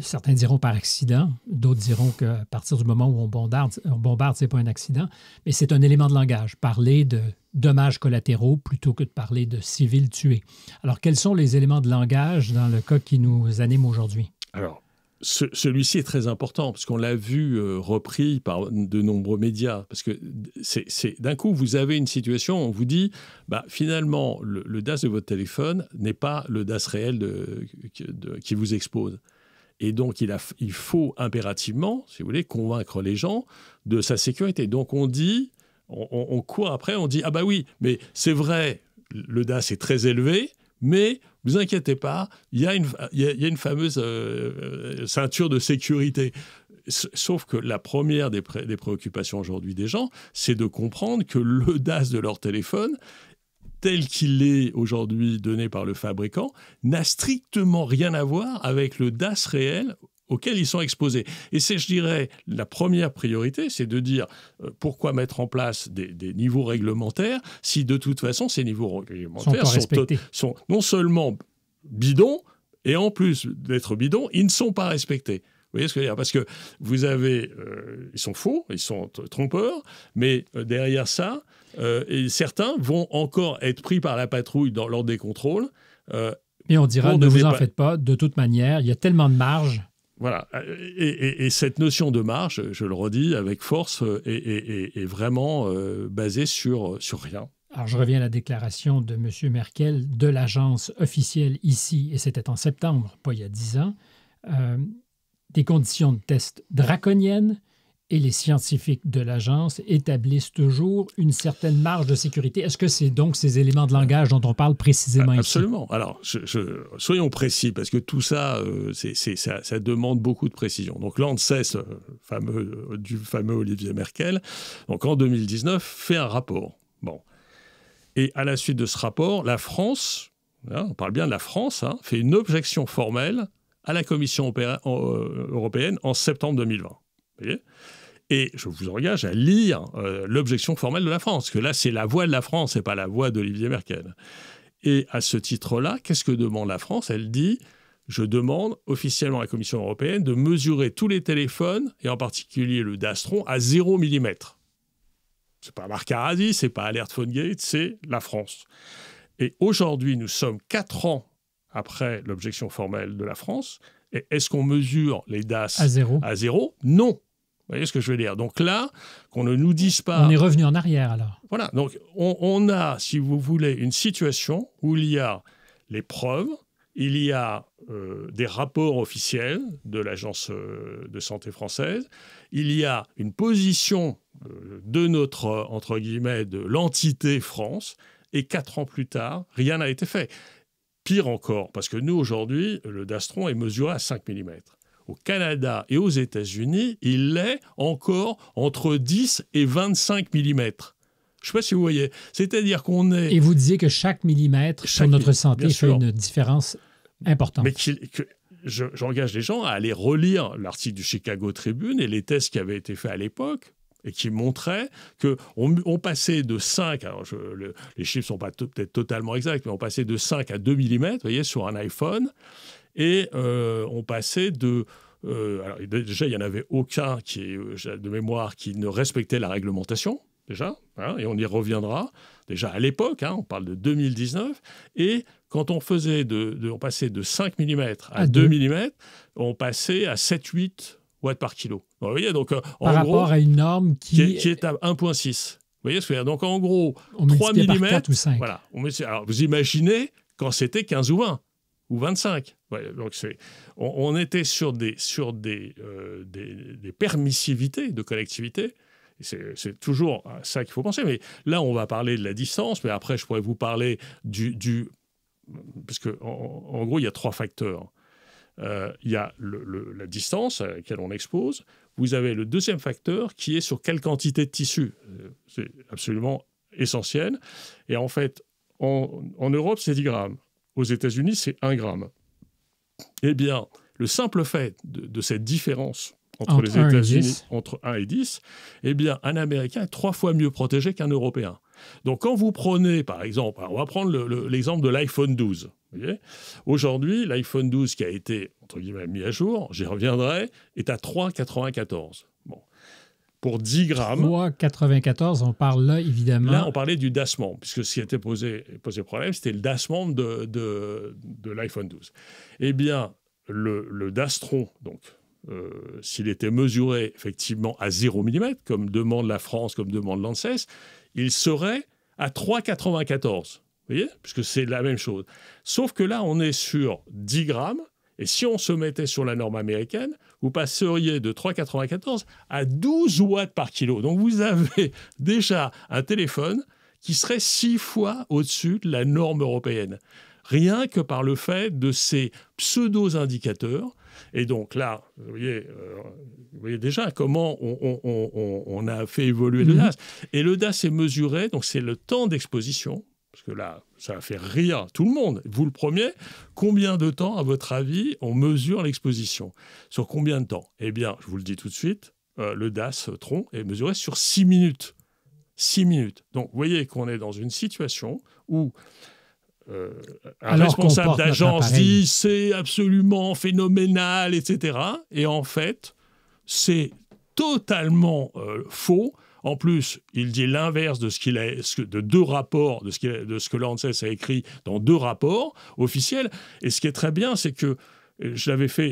certains diront par accident, d'autres diront qu'à partir du moment où on bombarde, on bombarde c'est pas un accident, mais c'est un élément de langage. Parler de dommages collatéraux plutôt que de parler de civils tués. Alors, quels sont les éléments de langage dans le cas qui nous anime aujourd'hui? Alors, celui-ci est très important parce qu'on l'a vu euh, repris par de nombreux médias. Parce que c'est, d'un coup, vous avez une situation, on vous dit, bah, finalement, le, DAS de votre téléphone n'est pas le DAS réel qui vous expose. Et donc, il, a, il faut impérativement, si vous voulez, convaincre les gens de sa sécurité. Donc, on dit, on, court après, on dit, ah bah oui, mais c'est vrai, le DAS est très élevé, mais vous inquiétez pas, il y, a, y, une fameuse euh, euh, ceinture de sécurité. Sauf que la première des, préoccupations aujourd'hui des gens, c'est de comprendre que le DAS de leur téléphone tel qu'il est aujourd'hui donné par le fabricant n'a strictement rien à voir avec le DAS réel auquel ils sont exposés. Et c'est, je dirais, la première priorité, c'est de dire euh, pourquoi mettre en place des, niveaux réglementaires si de toute façon ces niveaux réglementaires sont, non seulement bidons, et en plus d'être bidons, ils ne sont pas respectés. Vous voyez ce que je veux dire Parce que vous avez, euh, ils sont faux, ils sont trompeurs, mais euh, derrière ça, euh, et certains vont encore être pris par la patrouille dans, lors des contrôles. Mais euh, on dira, ne vous en faites pas, de toute manière, il y a tellement de marge. Voilà. Et, cette notion de marge, je le redis avec force, euh, est, vraiment basée sur, sur rien. Alors, je reviens à la déclaration de M. Merkel de l'agence officielle ici, et c'était en septembre, pas il y a dix ans. des conditions de test draconiennes, et les scientifiques de l'agence établissent toujours une certaine marge de sécurité. Est-ce que c'est donc ces éléments de langage dont on parle précisément ah, Absolument. Alors, soyons précis, parce que tout euh, ça, ça, demande beaucoup de précision. Donc, l'ANSES, euh, fameux, euh, du fameux Olivier Merkel, donc en 2019, fait un rapport. Bon. Et à la suite de ce rapport, la France, hein, on parle bien de la France, hein, fait une objection formelle à la Commission européenne en septembre 2020. Vous voyez et je vous engage à lire euh, l'objection formelle de la France, que là, c'est la voix de la France et pas la voix d'Olivier Merkel. Et à ce titre-là, qu'est-ce que demande la France Elle dit je demande officiellement à la Commission européenne de mesurer tous les téléphones, et en particulier le Dastron, à 0 mm. C'est pas Marc ce c'est pas Alert Phone Gate, c'est la France. Et aujourd'hui, nous sommes quatre ans après l'objection formelle de la France. Et est-ce qu'on mesure les DAS à zéro, à zéro Non. Vous voyez ce que je veux dire Donc là, qu'on ne nous dise pas... On est revenu en arrière alors. Voilà, donc on, a, si vous voulez, une situation où il y a les preuves, il y a euh, des rapports officiels de l'Agence euh, de santé française, il y a une position euh, de notre, entre guillemets, de l'entité France, et quatre ans plus tard, rien n'a été fait. Pire encore, parce que nous, aujourd'hui, le Dastron est mesuré à 5 mm au Canada et aux États-Unis, il est encore entre 10 et 25 mm. Je ne sais pas si vous voyez. C'est-à-dire qu'on est. Et vous disiez que chaque millimètre sur notre santé fait une différence importante. Mais j'engage les gens à aller relire l'article du Chicago Tribune et les tests qui avaient été faits à l'époque et qui montraient que on, passait de 5, les chiffres ne sont pas peut-être totalement exacts, mais on passait de 5 à 2 mm, vous voyez, sur un iPhone, et euh, on passait de... Euh, déjà, il n'y en avait aucun qui, euh, de mémoire qui ne respectait la réglementation, déjà, hein, et on y reviendra, déjà à l'époque, hein, on parle de 2019, et quand on faisait de, on passait de 5 mm à, 2 mm, on passait à 7-8 watts par kilo. vous voyez, donc, en par rapport à une norme qui, qui, est, à 1,6. Vous voyez ce que je veux dire Donc en gros, 3 mm, par 4 ou 5. Voilà, vous imaginez quand c'était 15 ou 20 ou 25 donc c'est, on, était sur des, sur des, euh, des, permissivités de collectivité. C'est toujours ça qu'il faut penser. Mais là, on va parler de la distance, mais après, je pourrais vous parler du. parce qu'en en, gros, il y a trois facteurs. Euh, il y a la distance à laquelle on expose. Vous avez le deuxième facteur qui est sur quelle quantité de tissu. Euh, c'est absolument essentiel. Et en fait, en, en Europe, c'est 10 grammes. Aux États-Unis, c'est 1 gramme. Eh bien, le simple fait de, cette différence entre, les États-Unis, entre 1 et 10, eh bien, un Américain est trois fois mieux protégé qu'un Européen. Donc, quand vous prenez, par exemple, on va prendre l'exemple de l'iPhone 12. Aujourd'hui, l'iPhone 12 qui a été, entre guillemets, mis à jour, j'y reviendrai, est à 3,94 pour 10 grammes. 94 on parle là, évidemment. Là, on parlait du Dasmond, puisque ce qui était posé, posé problème, c'était le Dasmond de, de, l'iPhone 12. Eh bien, le, le Dastron, donc, euh, s'il était mesuré effectivement à 0 mm, comme demande la France, comme demande l'ANSES, il serait à 3,94. Vous voyez Puisque c'est la même chose. Sauf que là, on est sur 10 grammes et si on se mettait sur la norme américaine, vous passeriez de 3,94 à 12 watts par kilo. Donc vous avez déjà un téléphone qui serait six fois au-dessus de la norme européenne. Rien que par le fait de ces pseudo-indicateurs. Et donc là, vous voyez, euh, déjà comment on, on, a fait évoluer mm-hmm. le DAS. Et le DAS est mesuré, donc c'est le temps d'exposition, parce que là, ça fait faire rire tout le monde, vous le premier, combien de temps, à votre avis, on mesure l'exposition Sur combien de temps Eh bien, je vous le dis tout de suite, euh, le DAS tronc est mesuré sur 6 minutes. 6 minutes. Donc, vous voyez qu'on est dans une situation où euh, un responsable d'agence dit c'est absolument phénoménal, etc. Et en fait, c'est totalement euh, faux en plus, il dit l'inverse de ce qu'il a, de deux rapports, de ce, que l'ANSES a écrit dans deux rapports officiels. Et ce qui est très bien, c'est que fait,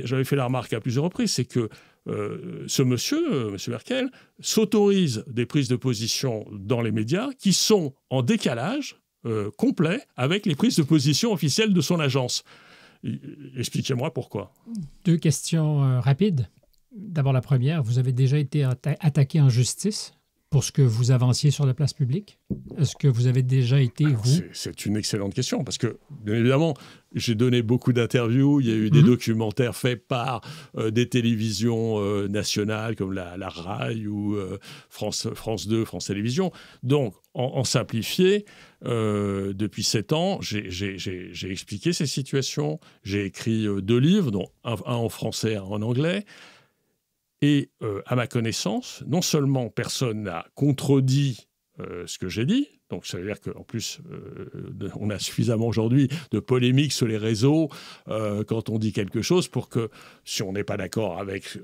j'avais fait la remarque à plusieurs reprises, c'est que euh, ce monsieur, euh, M. monsieur Merkel, s'autorise des prises de position dans les médias qui sont en décalage euh, complet avec les prises de position officielles de son agence. Expliquez-moi pourquoi. Deux questions rapides. D'abord la première, vous avez déjà été attaqué en justice pour ce que vous avanciez sur la place publique? Est-ce que vous avez déjà été, ah, vous? C'est une excellente question parce que, bien évidemment, j'ai donné beaucoup d'interviews. Il y a eu des mhm. documentaires faits par euh, des télévisions euh, nationales comme la, la RAI ou euh, France, France 2, France Télévisions. Donc, en, simplifié, depuis sept ans, j'ai expliqué ces situations. J'ai écrit deux livres, dont un, un en français, et un en anglais. Et euh, à ma connaissance, non seulement personne n'a contredit euh, ce que j'ai dit, donc ça veut dire qu'en plus, euh, on a suffisamment aujourd'hui de polémiques sur les réseaux quand on dit quelque chose pour que, si on n'est pas d'accord avec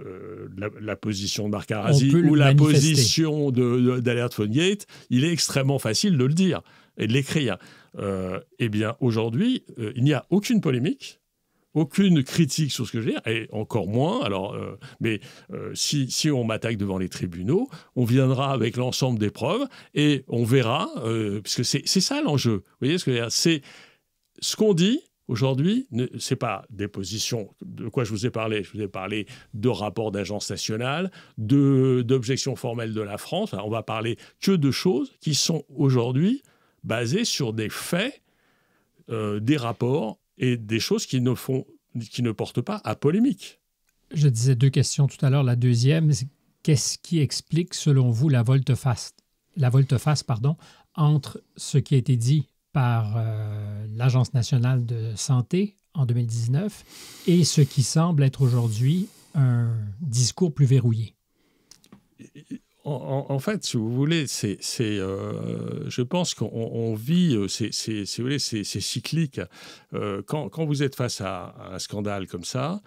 la, position de Marc Arasi ou la position d'Alert de, il est extrêmement facile de le dire et de l'écrire. eh bien, aujourd'hui, il n'y a aucune polémique aucune critique sur ce que je veux dire, et encore moins. Alors, euh, mais euh, si, on m'attaque devant les tribunaux, on viendra avec l'ensemble des preuves et on verra, euh, parce puisque c'est ça l'enjeu. Vous voyez ce que C'est ce qu'on dit. Aujourd'hui, ce n'est pas des positions de quoi je vous ai parlé. Je vous ai parlé de rapports d'agence nationale, d'objections formelles de la France. On on va parler que de choses qui sont aujourd'hui basées sur des faits, des rapports et des choses qui ne, font, qui ne portent pas à polémique. Je disais deux questions tout à l'heure. La deuxième, qu'est-ce qui explique, selon vous, la volte-face, la volte-face pardon, entre ce qui a été dit par euh, l'Agence nationale de santé en 2019 et ce qui semble être aujourd'hui un discours plus verrouillé? en, fait, si vous voulez, c'est, euh, je pense qu'on vit, euh, c'est, si cyclique. Euh, quand, vous êtes face à, un scandale comme ça,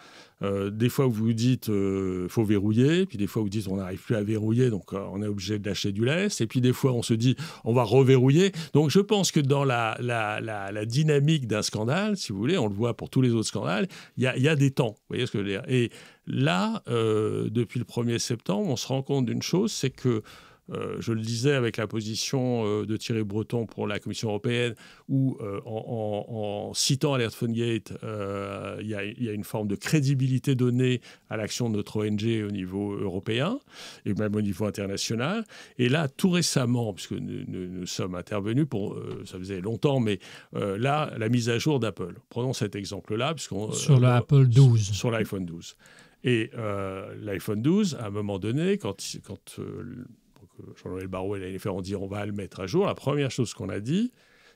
euh, des fois, vous vous dites, euh, faut verrouiller, puis des fois, vous dites, on n'arrive plus à verrouiller, donc euh, on est obligé de lâcher du lest, et puis des fois, on se dit, on va reverrouiller. Donc, je pense que dans la, dynamique d'un scandale, si vous voulez, on le voit pour tous les autres scandales, il y, a, des temps. Vous voyez ce que je veux dire Et là, depuis le 1er septembre, on se rend compte d'une chose, c'est que euh, je le disais avec la position euh, de Thierry Breton pour la Commission européenne, où euh, en, citant Alert Fungate, il y, a une forme de crédibilité donnée à l'action de notre ONG au niveau européen et même au niveau international. Et là, tout récemment, puisque nous, sommes intervenus, pour, ça faisait longtemps, mais là, la mise à jour d'Apple. Prenons cet exemple-là. Sur l'Apple 12. sur, l'iPhone 12. Et l'iPhone 12, à un moment donné, quand, quand jean louis Barrault, et l'année on dit on va le mettre à jour. La première chose qu'on a dit,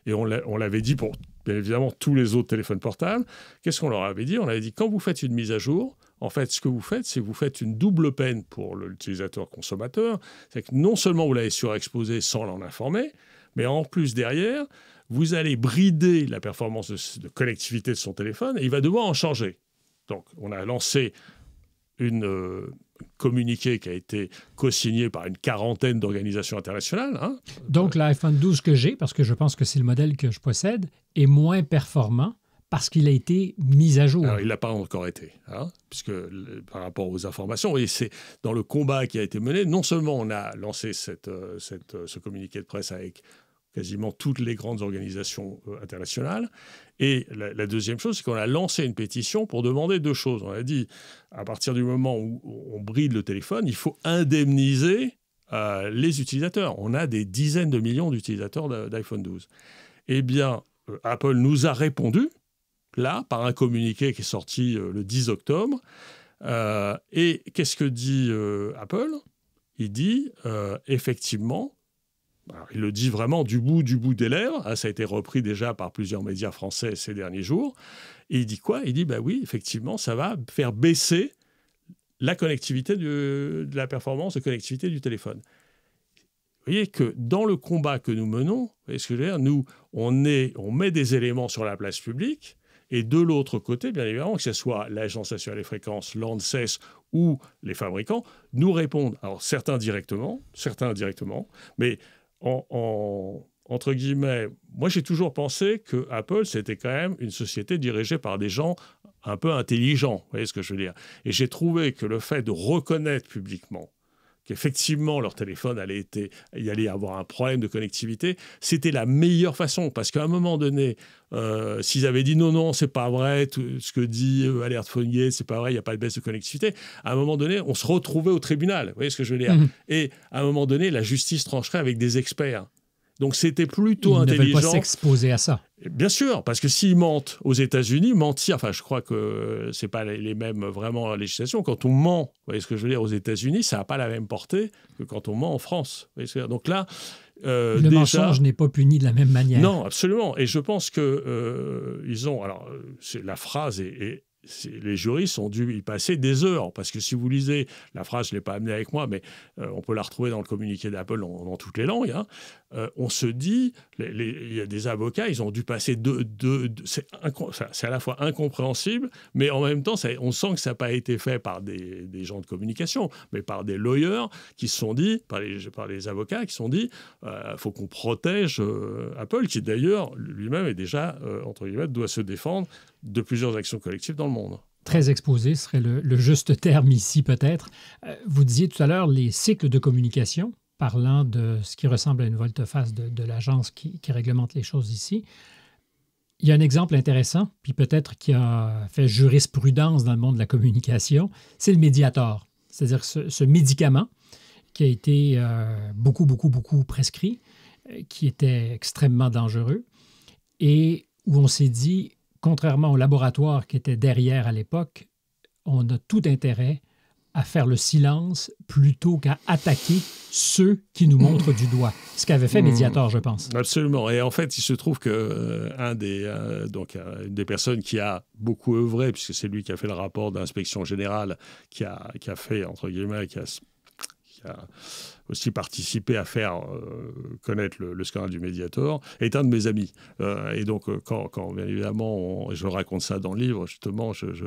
et on l'avait dit pour bien évidemment tous les autres téléphones portables, qu'est-ce qu'on leur avait dit On avait dit quand vous faites une mise à jour, en fait, ce que vous faites, c'est que vous faites une double peine pour l'utilisateur consommateur. C'est que non seulement vous l'avez surexposé sans l'en informer, mais en plus derrière, vous allez brider la performance de, de connectivité de son téléphone et il va devoir en changer. Donc, on a lancé une, euh, communiqué qui a été co-signé par une quarantaine d'organisations internationales. Hein. Donc euh, l'iPhone 12 que j'ai, parce que je pense que c'est le modèle que je possède, est moins performant parce qu'il a été mis à jour. Alors, il n'a pas encore été, hein, puisque par rapport aux informations, et c'est dans le combat qui a été mené, non seulement on a lancé cette, euh, euh, ce communiqué de presse avec quasiment toutes les grandes organisations internationales, et la, deuxième chose, c'est qu'on a lancé une pétition pour demander deux choses. On a dit, à partir du moment où on bride le téléphone, il faut indemniser euh, les utilisateurs. On a des dizaines de millions d'utilisateurs d'iPhone 12. Eh bien, euh, Apple nous a répondu, là, par un communiqué qui est sorti euh, le 10 octobre. et qu'est-ce que dit Apple Il dit, effectivement, il le dit vraiment du bout du bout des lèvres. Ah, ça a été repris déjà par plusieurs médias français ces derniers jours. Et il dit quoi Il dit bah oui, effectivement, ça va faire baisser la connectivité de la performance de connectivité du téléphone. Vous voyez que dans le combat que nous menons, vous ce que Nous, on, est, on met des éléments sur la place publique. Et de l'autre côté, bien évidemment, que ce soit l'Agence nationale des fréquences, l'ANSES ou les fabricants, nous répondent. Alors certains directement, certains directement, mais entre guillemets, moi j'ai toujours pensé que Apple, c'était quand même une société dirigée par des gens un peu intelligents, vous voyez ce que je veux dire. Et j'ai trouvé que le fait de reconnaître publiquement qu'effectivement leur téléphone allait, y allait avoir un problème de connectivité, c'était la meilleure façon. Parce qu'à un moment donné, euh, s'ils avaient dit non, non, c'est pas vrai, tout ce que dit euh, Alerte Fournier, c'est pas vrai, il n'y a pas de baisse de connectivité, à un moment donné, on se retrouvait au tribunal. Vous voyez ce que je veux dire mmh. Et à un moment donné, la justice trancherait avec des experts. Donc c'était plutôt Ils intelligent. Ils ne pas s'exposer à ça. Bien sûr, parce que s'ils mentent aux États-Unis, mentir, enfin je crois que c'est pas les mêmes vraiment législations. Quand on ment, vous voyez ce que je veux dire, aux États-Unis, ça n'a pas la même portée que quand on ment en France. Vous voyez ce que je veux dire Donc là, euh, le mensonge n'est pas puni de la même manière. Non, absolument. Et je pense que euh, ils ont. Alors, la phrase et. est, les juristes ont dû y passer des heures. Parce que si vous lisez, la phrase, je ne l'ai pas amenée avec moi, mais euh, on peut la retrouver dans le communiqué d'Apple dans toutes les langues. Hein, euh, on se dit, il y a des avocats, ils ont dû passer deux. c'est, à la fois incompréhensible, mais en même temps, on sent que ça n'a pas été fait par des, gens de communication, mais par des lawyers qui sont dit, par les, avocats qui se sont dit, il euh, faut qu'on protège Apple, qui d'ailleurs lui-même est déjà, entre guillemets, doit se défendre de plusieurs actions collectives dans le monde. Très exposé serait le, juste terme ici peut-être. Euh, vous disiez tout à l'heure les cycles de communication, parlant de ce qui ressemble à une volte-face de, l'agence qui, réglemente les choses ici. Il y a un exemple intéressant, puis peut-être qui a fait jurisprudence dans le monde de la communication, c'est le médiator, c'est-à-dire ce, médicament qui a été euh, beaucoup, beaucoup, beaucoup prescrit, euh, qui était extrêmement dangereux, et où on s'est dit, contrairement au laboratoire qui était derrière à l'époque, on a tout intérêt à faire le silence plutôt qu'à attaquer ceux qui nous montrent du doigt. Ce qu'avait fait hmm. Mediator, je pense. Absolument. Et en fait, il se trouve que euh, un des, euh, donc, euh, des personnes qui a beaucoup œuvré, puisque c'est lui qui a fait le rapport d'inspection générale, qui a, qui a fait, entre guillemets, qui a aussi participé à faire euh, connaître le, scandale du Mediator, est un de mes amis. Euh, et donc, euh, quand, quand bien évidemment, je raconte ça dans le livre, justement, je, je,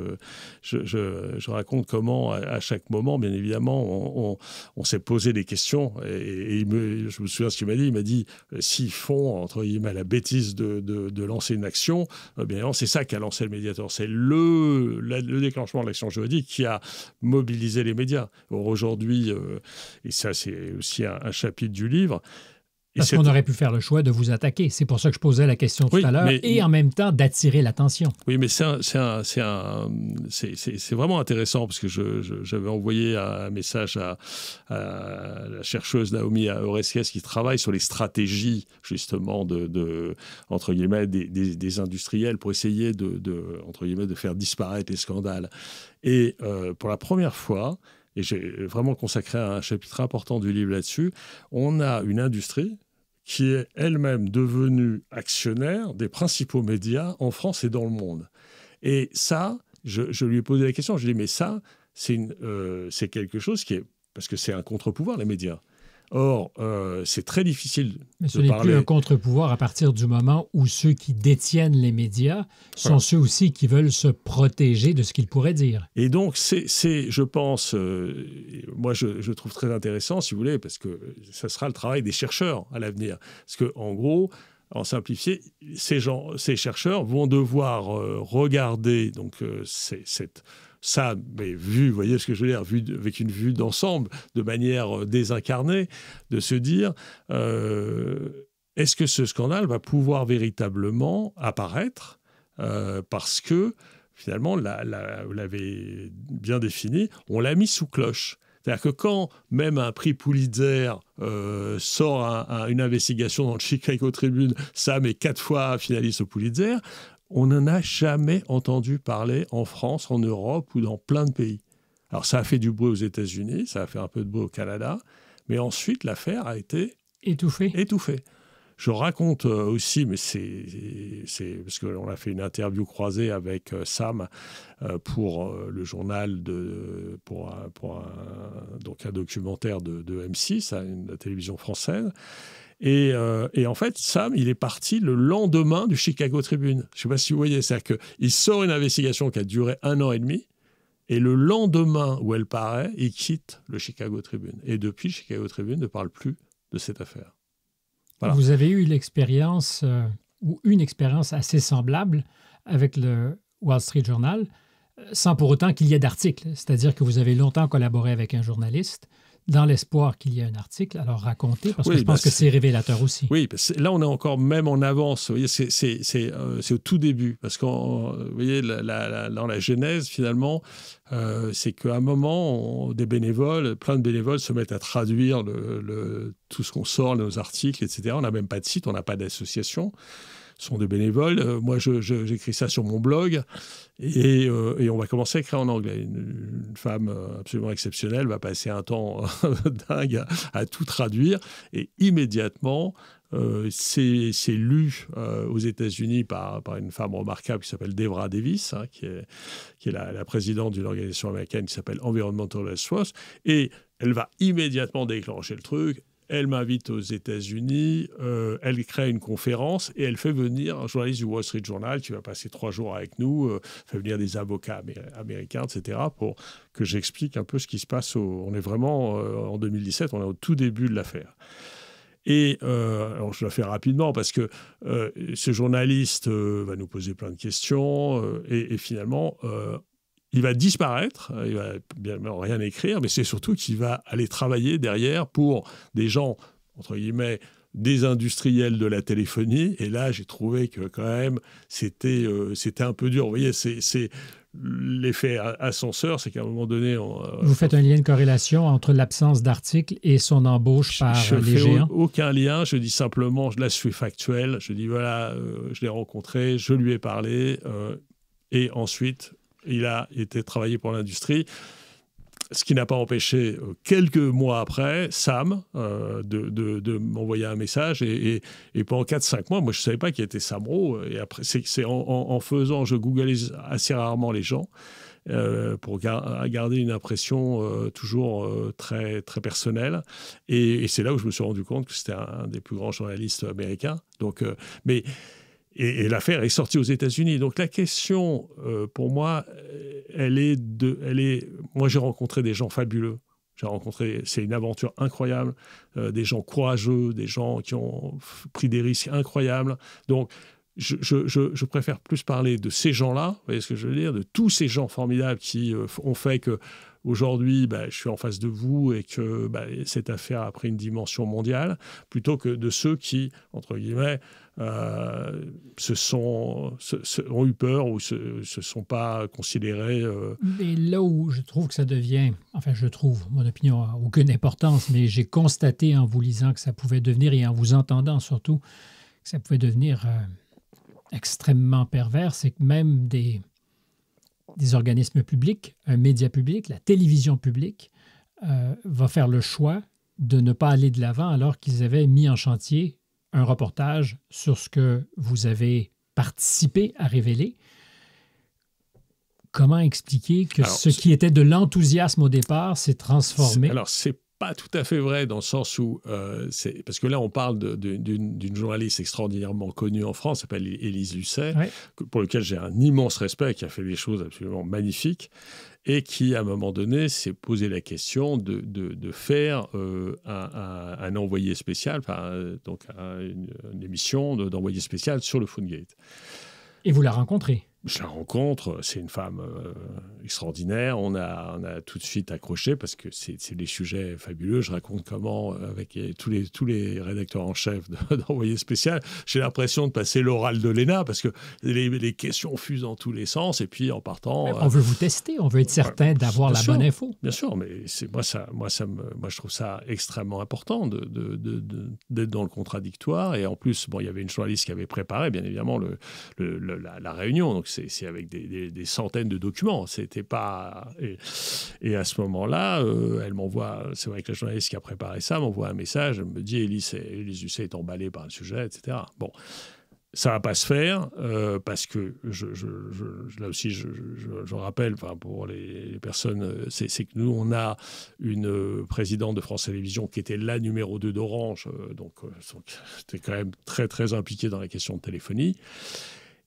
je, je raconte comment, à, chaque moment, bien évidemment, on, s'est posé des questions. Et, me, je me souviens ce qu'il m'a dit. Il m'a dit s'ils font, entre guillemets, la bêtise de, de, lancer une action, bien c'est ça qui a lancé le Mediator. C'est le, le déclenchement de l'action juridique qui a mobilisé les médias. Aujourd'hui, et ça, c'est aussi un, chapitre du livre. Parce qu'on aurait pu faire le choix de vous attaquer. C'est pour ça que je posais la question tout à l'heure. Et en même temps, d'attirer l'attention. Oui, mais c'est vraiment intéressant parce que j'avais envoyé un message à, la chercheuse Naomi Oreskes qui travaille sur les stratégies, justement, de, entre guillemets, des, industriels pour essayer de, entre guillemets, de faire disparaître les scandales. Et euh, pour la première fois, et j'ai vraiment consacré un chapitre important du livre là-dessus, on a une industrie qui est elle-même devenue actionnaire des principaux médias en France et dans le monde. Et ça, je, lui ai posé la question, je lui ai dit, mais ça, c'est euh, quelque chose qui est... Parce que c'est un contre-pouvoir, les médias. Or, euh, c'est très difficile. Mais ce n'est plus un contre-pouvoir à partir du moment où ceux qui détiennent les médias sont ceux aussi qui veulent se protéger de ce qu'ils pourraient dire. Et donc, c'est, je pense, euh, moi je, trouve très intéressant, si vous voulez, parce que ça sera le travail des chercheurs à l'avenir. Parce que, en gros, en simplifié, ces, gens, ces chercheurs vont devoir euh, regarder donc, cette ça, mais vu, voyez ce que je veux dire, vu, avec une vue d'ensemble, de manière euh, désincarnée, de se dire euh, est-ce que ce scandale va pouvoir véritablement apparaître euh, parce que finalement, vous l'avez bien défini, on l'a mis sous cloche. C'est-à-dire que quand même un prix Pulitzer sort une investigation dans le Chicago Tribune, ça met quatre fois finaliste au Pulitzer, on n'en a jamais entendu parler en France, en Europe ou dans plein de pays. Alors ça a fait du bruit aux États-Unis, ça a fait un peu de bruit au Canada, mais ensuite l'affaire a été étouffée. étouffée. Je raconte euh, aussi, mais c'est parce qu'on a fait une interview croisée avec euh, Sam euh, pour le journal de pour, un, donc un documentaire de, de M6, la hein, télévision française. Euh, et, en fait, Sam, il est parti le lendemain du Chicago Tribune. Je ne sais pas si vous voyez, c'est-à-dire qu'il sort une investigation qui a duré un an et demi, et le lendemain où elle paraît, il quitte le Chicago Tribune. Et depuis, Chicago Tribune ne parle plus de cette affaire. Vous avez eu l'expérience, euh, ou une expérience assez semblable avec le Wall Street Journal, euh, sans pour autant qu'il y ait d'articles. C'est-à-dire que vous avez longtemps collaboré avec un journaliste dans l'espoir qu'il y ait un article. Alors raconter, parce que je pense ben, que c'est révélateur aussi. Oui, parce ben, que là, on est encore même en avance. Vous voyez, c'est, c'est, c'est, euh, au tout début. Parce que, vous voyez, dans la Genèse, finalement, euh, c'est qu'à un moment, des bénévoles, plein de bénévoles se mettent à traduire le, tout ce qu'on sort, nos articles, etc. On n'a même pas de site, on n'a pas d'association sont des bénévoles. Euh, moi, j'écris ça sur mon blog. Euh, et, on va commencer à écrire en anglais. Une, femme euh, absolument exceptionnelle va passer un temps dingue à, tout traduire. Et immédiatement, c'est lu aux États-Unis par, par, une femme remarquable qui s'appelle Devra Davis, hein, qui est, qui est la, présidente d'une organisation américaine qui s'appelle Environmental Resource. Et elle va immédiatement déclencher le truc. Elle m'invite aux États-Unis, euh, elle crée une conférence et elle fait venir un journaliste du Wall Street Journal qui va passer trois jours avec nous, euh, fait venir des avocats américains, etc., pour que j'explique un peu ce qui se passe. On est vraiment euh, en 2017, on est au tout début de l'affaire. Et alors je la fais rapidement parce que ce journaliste va nous poser plein de questions et, et, finalement il va disparaître, euh, il va bien rien écrire, mais c'est surtout qu'il va aller travailler derrière pour des gens, entre guillemets, des industriels de la téléphonie. Et là, j'ai trouvé que quand même, c'était euh, c'était un peu dur. Vous voyez, c'est l'effet ascenseur, c'est qu'à un moment donné... Euh, Vous faites un lien de corrélation entre l'absence d'articles et son embauche par je, les fais aucun lien, je dis simplement, je la suis factuelle. je dis voilà, je l'ai rencontré, je lui ai parlé, et ensuite il a été travaillé pour l'industrie. Ce qui n'a pas empêché, euh, quelques mois après, Sam euh, de, m'envoyer un message. Et, pendant 4-5 mois, moi, je ne savais pas qui était Samro. Et après, c'est en, faisant, je googlais assez rarement les gens euh, pour garder une impression toujours très, très personnelle. Et, c'est là où je me suis rendu compte que c'était un, des plus grands journalistes américains. Donc, mais et, l'affaire est sortie aux États-Unis. Donc la question, euh, pour moi, euh, elle est de, elle est. Moi, j'ai rencontré des gens fabuleux. J'ai rencontré, c'est une aventure incroyable, euh, des gens courageux, des gens qui ont pris des risques incroyables. Donc, je, préfère plus parler de ces gens-là, vous voyez ce que je veux dire, de tous ces gens formidables qui ont fait que aujourd'hui, bah, je suis en face de vous et que bah, cette affaire a pris une dimension mondiale, plutôt que de ceux qui, entre guillemets, euh, se sont, ont eu peur ou se, se sont pas considérés. Euh, mais là où je trouve que ça devient, enfin je trouve, mon opinion n'a aucune importance, mais j'ai constaté en vous lisant que ça pouvait devenir et en vous entendant surtout que ça pouvait devenir euh, extrêmement pervers, c'est que même des, des organismes publics, un média public, la télévision publique, va faire le choix de ne pas aller de l'avant alors qu'ils avaient mis en chantier un reportage sur ce que vous avez participé à révéler. Comment expliquer que ce qui était de l'enthousiasme au départ s'est transformé? pas tout à fait vrai dans le sens où, euh, parce que là, on parle d'une journaliste extraordinairement connue en France, s'appelle Élise Lucet, pour laquelle j'ai un immense respect, qui a fait des choses absolument magnifiques, et qui, à un moment donné, s'est posé la question de, de, faire euh, un, envoyé spécial, enfin, euh, donc une, émission d'envoyé spécial sur le Phone Et vous la rencontrez je la rencontre, c'est une femme euh, extraordinaire. On a, on a tout de suite accroché parce que c'est des sujets fabuleux. Je raconte comment, euh, avec tous les, tous les rédacteurs en chef d'envoyé spécial, j'ai l'impression de passer l'oral de l'ENA parce que les, les, questions fusent dans tous les sens. Et puis en partant. Euh, on veut vous tester, on veut être certain d'avoir la bonne info. Bien sûr, mais moi, ça, moi, ça me, moi, je trouve ça extrêmement important d'être de, de, dans le contradictoire. Et en plus, bon, il y avait une journaliste qui avait préparé, bien évidemment, le, la, la réunion. Donc, c'est avec des, centaines de documents. C'était pas. Et, à ce moment-là, euh, elle m'envoie. C'est vrai que la journaliste qui a préparé ça m'envoie un message. Elle me dit Élise, Husset est emballée par le sujet, etc. Bon. Ça va pas se faire euh, parce que je, là aussi, je, rappelle, enfin pour les, personnes, c'est que nous on a une présidente de France Télévisions qui était la numéro 2 d'Orange, euh, donc, c'était quand même très très impliqué dans la question de téléphonie.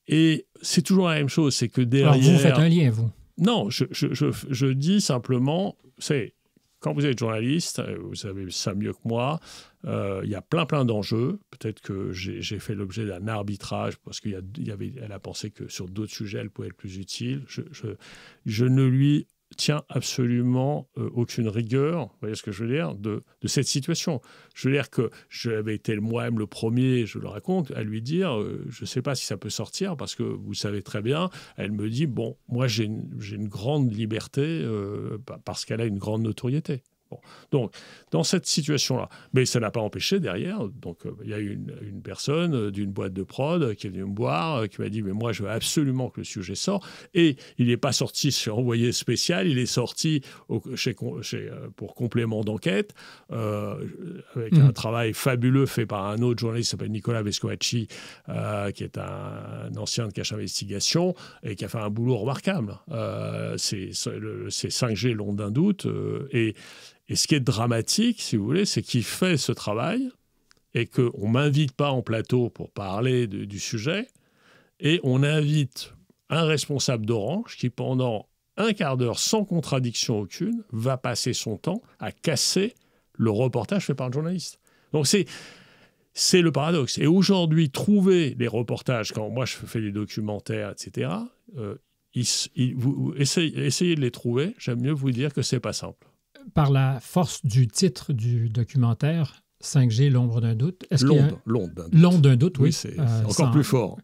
Et c'est toujours la même chose, c'est que derrière... Alors vous faites un lien, vous Non, je, je, je, dis simplement, c'est quand vous êtes journaliste, euh, vous savez ça mieux que moi, euh, il y a plein plein d'enjeux. Peut-être que j'ai fait l'objet d'un arbitrage parce qu'elle y, avait, elle a pensé que sur d'autres sujets, elle pouvait être plus utile. Je, je, je ne lui tient absolument euh, aucune rigueur, vous voyez ce que je veux dire, de, cette situation. Je veux dire que j'avais été moi-même le premier, je le raconte, à lui dire, euh, je ne sais pas si ça peut sortir, parce que vous savez très bien, elle me dit, bon, moi j'ai une, grande liberté euh, parce qu'elle a une grande notoriété. Donc, dans cette situation-là, mais ça n'a pas empêché derrière. Donc, euh, il y a une, une personne euh, d'une boîte de prod euh, qui est venue me voir, qui m'a dit Mais moi, je veux absolument que le sujet sorte. Et il n'est pas sorti sur envoyé spécial, il est sorti chez, pour complément d'enquête, avec mmh. un travail fabuleux fait par un autre journaliste qui s'appelle Nicolas Vescovacci, qui est un, ancien de Cache Investigation et qui a fait un boulot remarquable. Euh, c'est 5G long d'un doute. et et ce qui est dramatique, si vous voulez, c'est qu'il fait ce travail et qu'on ne m'invite pas en plateau pour parler du sujet, et on invite un responsable d'Orange qui, pendant un quart d'heure, sans contradiction aucune, va passer son temps à casser le reportage fait par le journaliste. Donc c'est... C'est le paradoxe. Et aujourd'hui, trouver les reportages, quand moi je fais des documentaires, etc., euh, vous, essayez, de les trouver. J'aime mieux vous dire que c'est pas simple par la force du titre du documentaire, 5G, l'ombre d'un doute. L'onde, doute. l'onde d'un doute. oui. c'est euh, encore plus fort.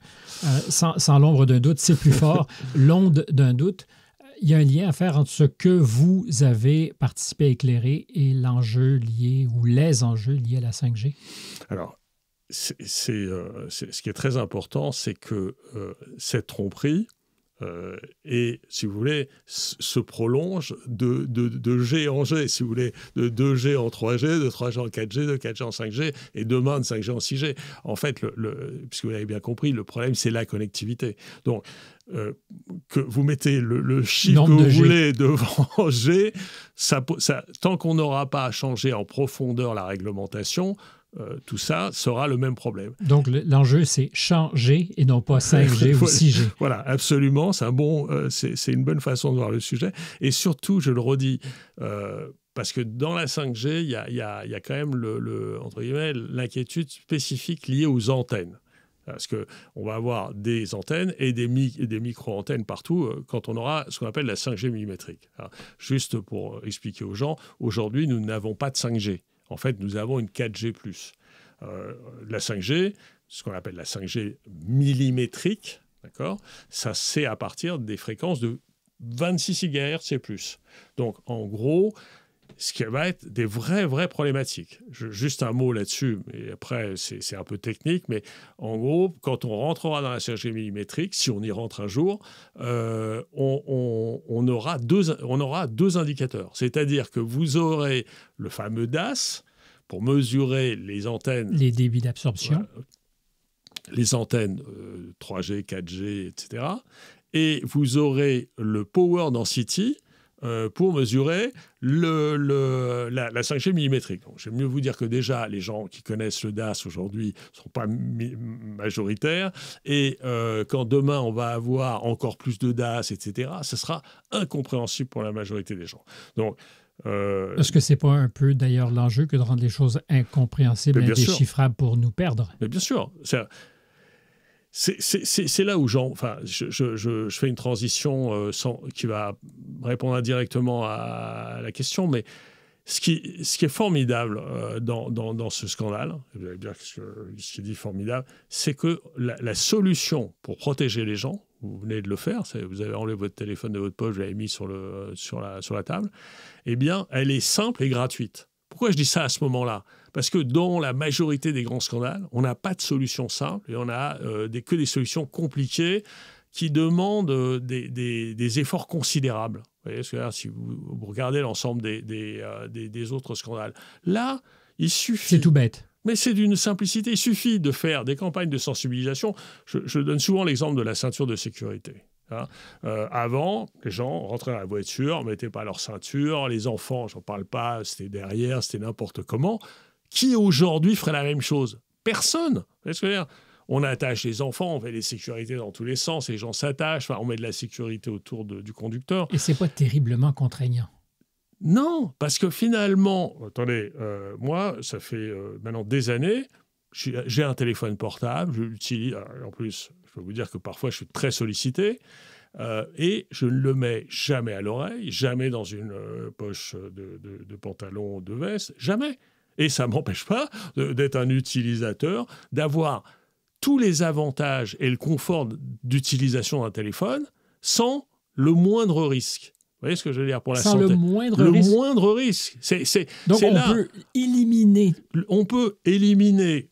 Euh, sans, l'ombre d'un doute, c'est plus fort. l'onde d'un doute. Euh, il y a un lien à faire entre ce que vous avez participé à éclairer et l'enjeu lié ou les enjeux liés à la 5G. Alors, c'est, ce qui est très important, c'est que cette tromperie, euh, et si vous voulez, se prolonge de, G en G, si vous voulez, de 2G en 3G, de 3G en 4G, de 4G en 5G, et demain de 5G en 6G. En fait, le, puisque vous avez bien compris, le problème, c'est la connectivité. Donc, euh, que vous mettez le, le chiffre que vous voulez devant G, tant qu'on n'aura pas à changer en profondeur la réglementation, euh, tout ça sera le même problème. Donc l'enjeu, c'est changer et non pas 5G ou 6G. Voilà, absolument. Euh, c'est une bonne façon de voir le sujet. Et surtout, je le redis, euh, parce que dans la 5G, il y, a, quand même le, l'inquiétude spécifique liée aux antennes. Parce qu'on va avoir des antennes et des, micro-antennes partout quand on aura ce qu'on appelle la 5G millimétrique. juste pour expliquer aux gens, aujourd'hui, nous n'avons pas de 5G en fait, nous avons une 4G. Euh, la 5G, ce qu'on appelle la 5G millimétrique, d'accord Ça, c'est à partir des fréquences de 26 GHz et plus. Donc, en gros, ce qui va être des vraies, vraies problématiques. juste un mot là-dessus, et après, c'est un peu technique, mais en gros, quand on rentrera dans la chirurgie millimétrique, si on y rentre un jour, euh, on, aura deux, on aura deux indicateurs. C'est-à-dire que vous aurez le fameux DAS pour mesurer les antennes. Les débits d'absorption. les antennes 3G, 4G, etc. Et vous aurez le power density euh, pour mesurer la, 5G millimétrique. j'aime mieux vous dire que déjà, les gens qui connaissent le DAS aujourd'hui ne sont pas majoritaires. Et euh, quand demain, on va avoir encore plus de DAS, etc., ce sera incompréhensible pour la majorité des gens. Donc, euh, Est-ce que c'est pas un peu d'ailleurs l'enjeu que de rendre les choses incompréhensibles et indéchiffrables pour nous perdre? bien sûr. C'est là où j'en. Enfin, je, fais une transition euh, qui va répondre indirectement à la question, mais ce qui, est formidable euh, dans, ce scandale, vous allez dire qui dit formidable, c'est que la, solution pour protéger les gens, vous venez de le faire, vous avez enlevé votre téléphone de votre poche, vous l'avez mis sur, la, table, et eh bien, elle est simple et gratuite. Pourquoi je dis ça à ce moment-là parce que dans la majorité des grands scandales, on n'a pas de solution simple et on a euh, que des solutions compliquées qui demandent euh, des, efforts considérables. Vous voyez, que si vous, regardez l'ensemble euh, des, autres scandales, là, il suffit. C'est tout bête. Mais c'est d'une simplicité. Il suffit de faire des campagnes de sensibilisation. Je, donne souvent l'exemple de la ceinture de sécurité. Hein. avant, les gens rentraient à la voiture, mettaient pas leur ceinture, les enfants, j'en parle pas, c'était derrière, c'était n'importe comment. Qui aujourd'hui ferait la même chose Personne. on attache les enfants, on fait des sécurités dans tous les sens, les gens s'attachent, on met de la sécurité autour du conducteur. Et c'est pas terriblement contraignant. Non, parce que finalement, attendez, euh, moi, ça fait euh, maintenant des années, j'ai un téléphone portable, je l'utilise, euh, en plus, je peux vous dire que parfois je suis très sollicité, et je ne le mets jamais à l'oreille, jamais dans une poche de, de pantalon ou de veste, jamais. Et ça ne m'empêche pas d'être un utilisateur, d'avoir tous les avantages et le confort d'utilisation d'un téléphone sans le moindre risque. Vous voyez ce que je veux dire pour la sans santé Le moindre le moindre risque. Donc on peut éliminer. On peut éliminer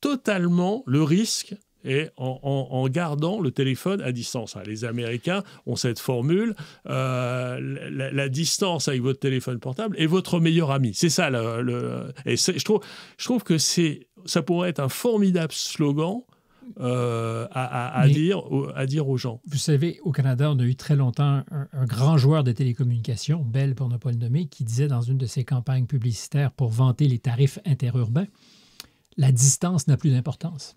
totalement le risque et en, gardant le téléphone à distance. Hein. Les Américains ont cette formule euh, la, distance avec votre téléphone portable est votre meilleur ami. C'est ça et je trouve que c'est ça pourrait être un formidable slogan euh, à, à, dire, à dire aux gens. Vous savez, au Canada, on a eu très longtemps un, un, grand joueur de télécommunications, Bell pour ne pas le nommer, qui disait dans une de ses campagnes publicitaires pour vanter les tarifs interurbains, la distance n'a plus d'importance.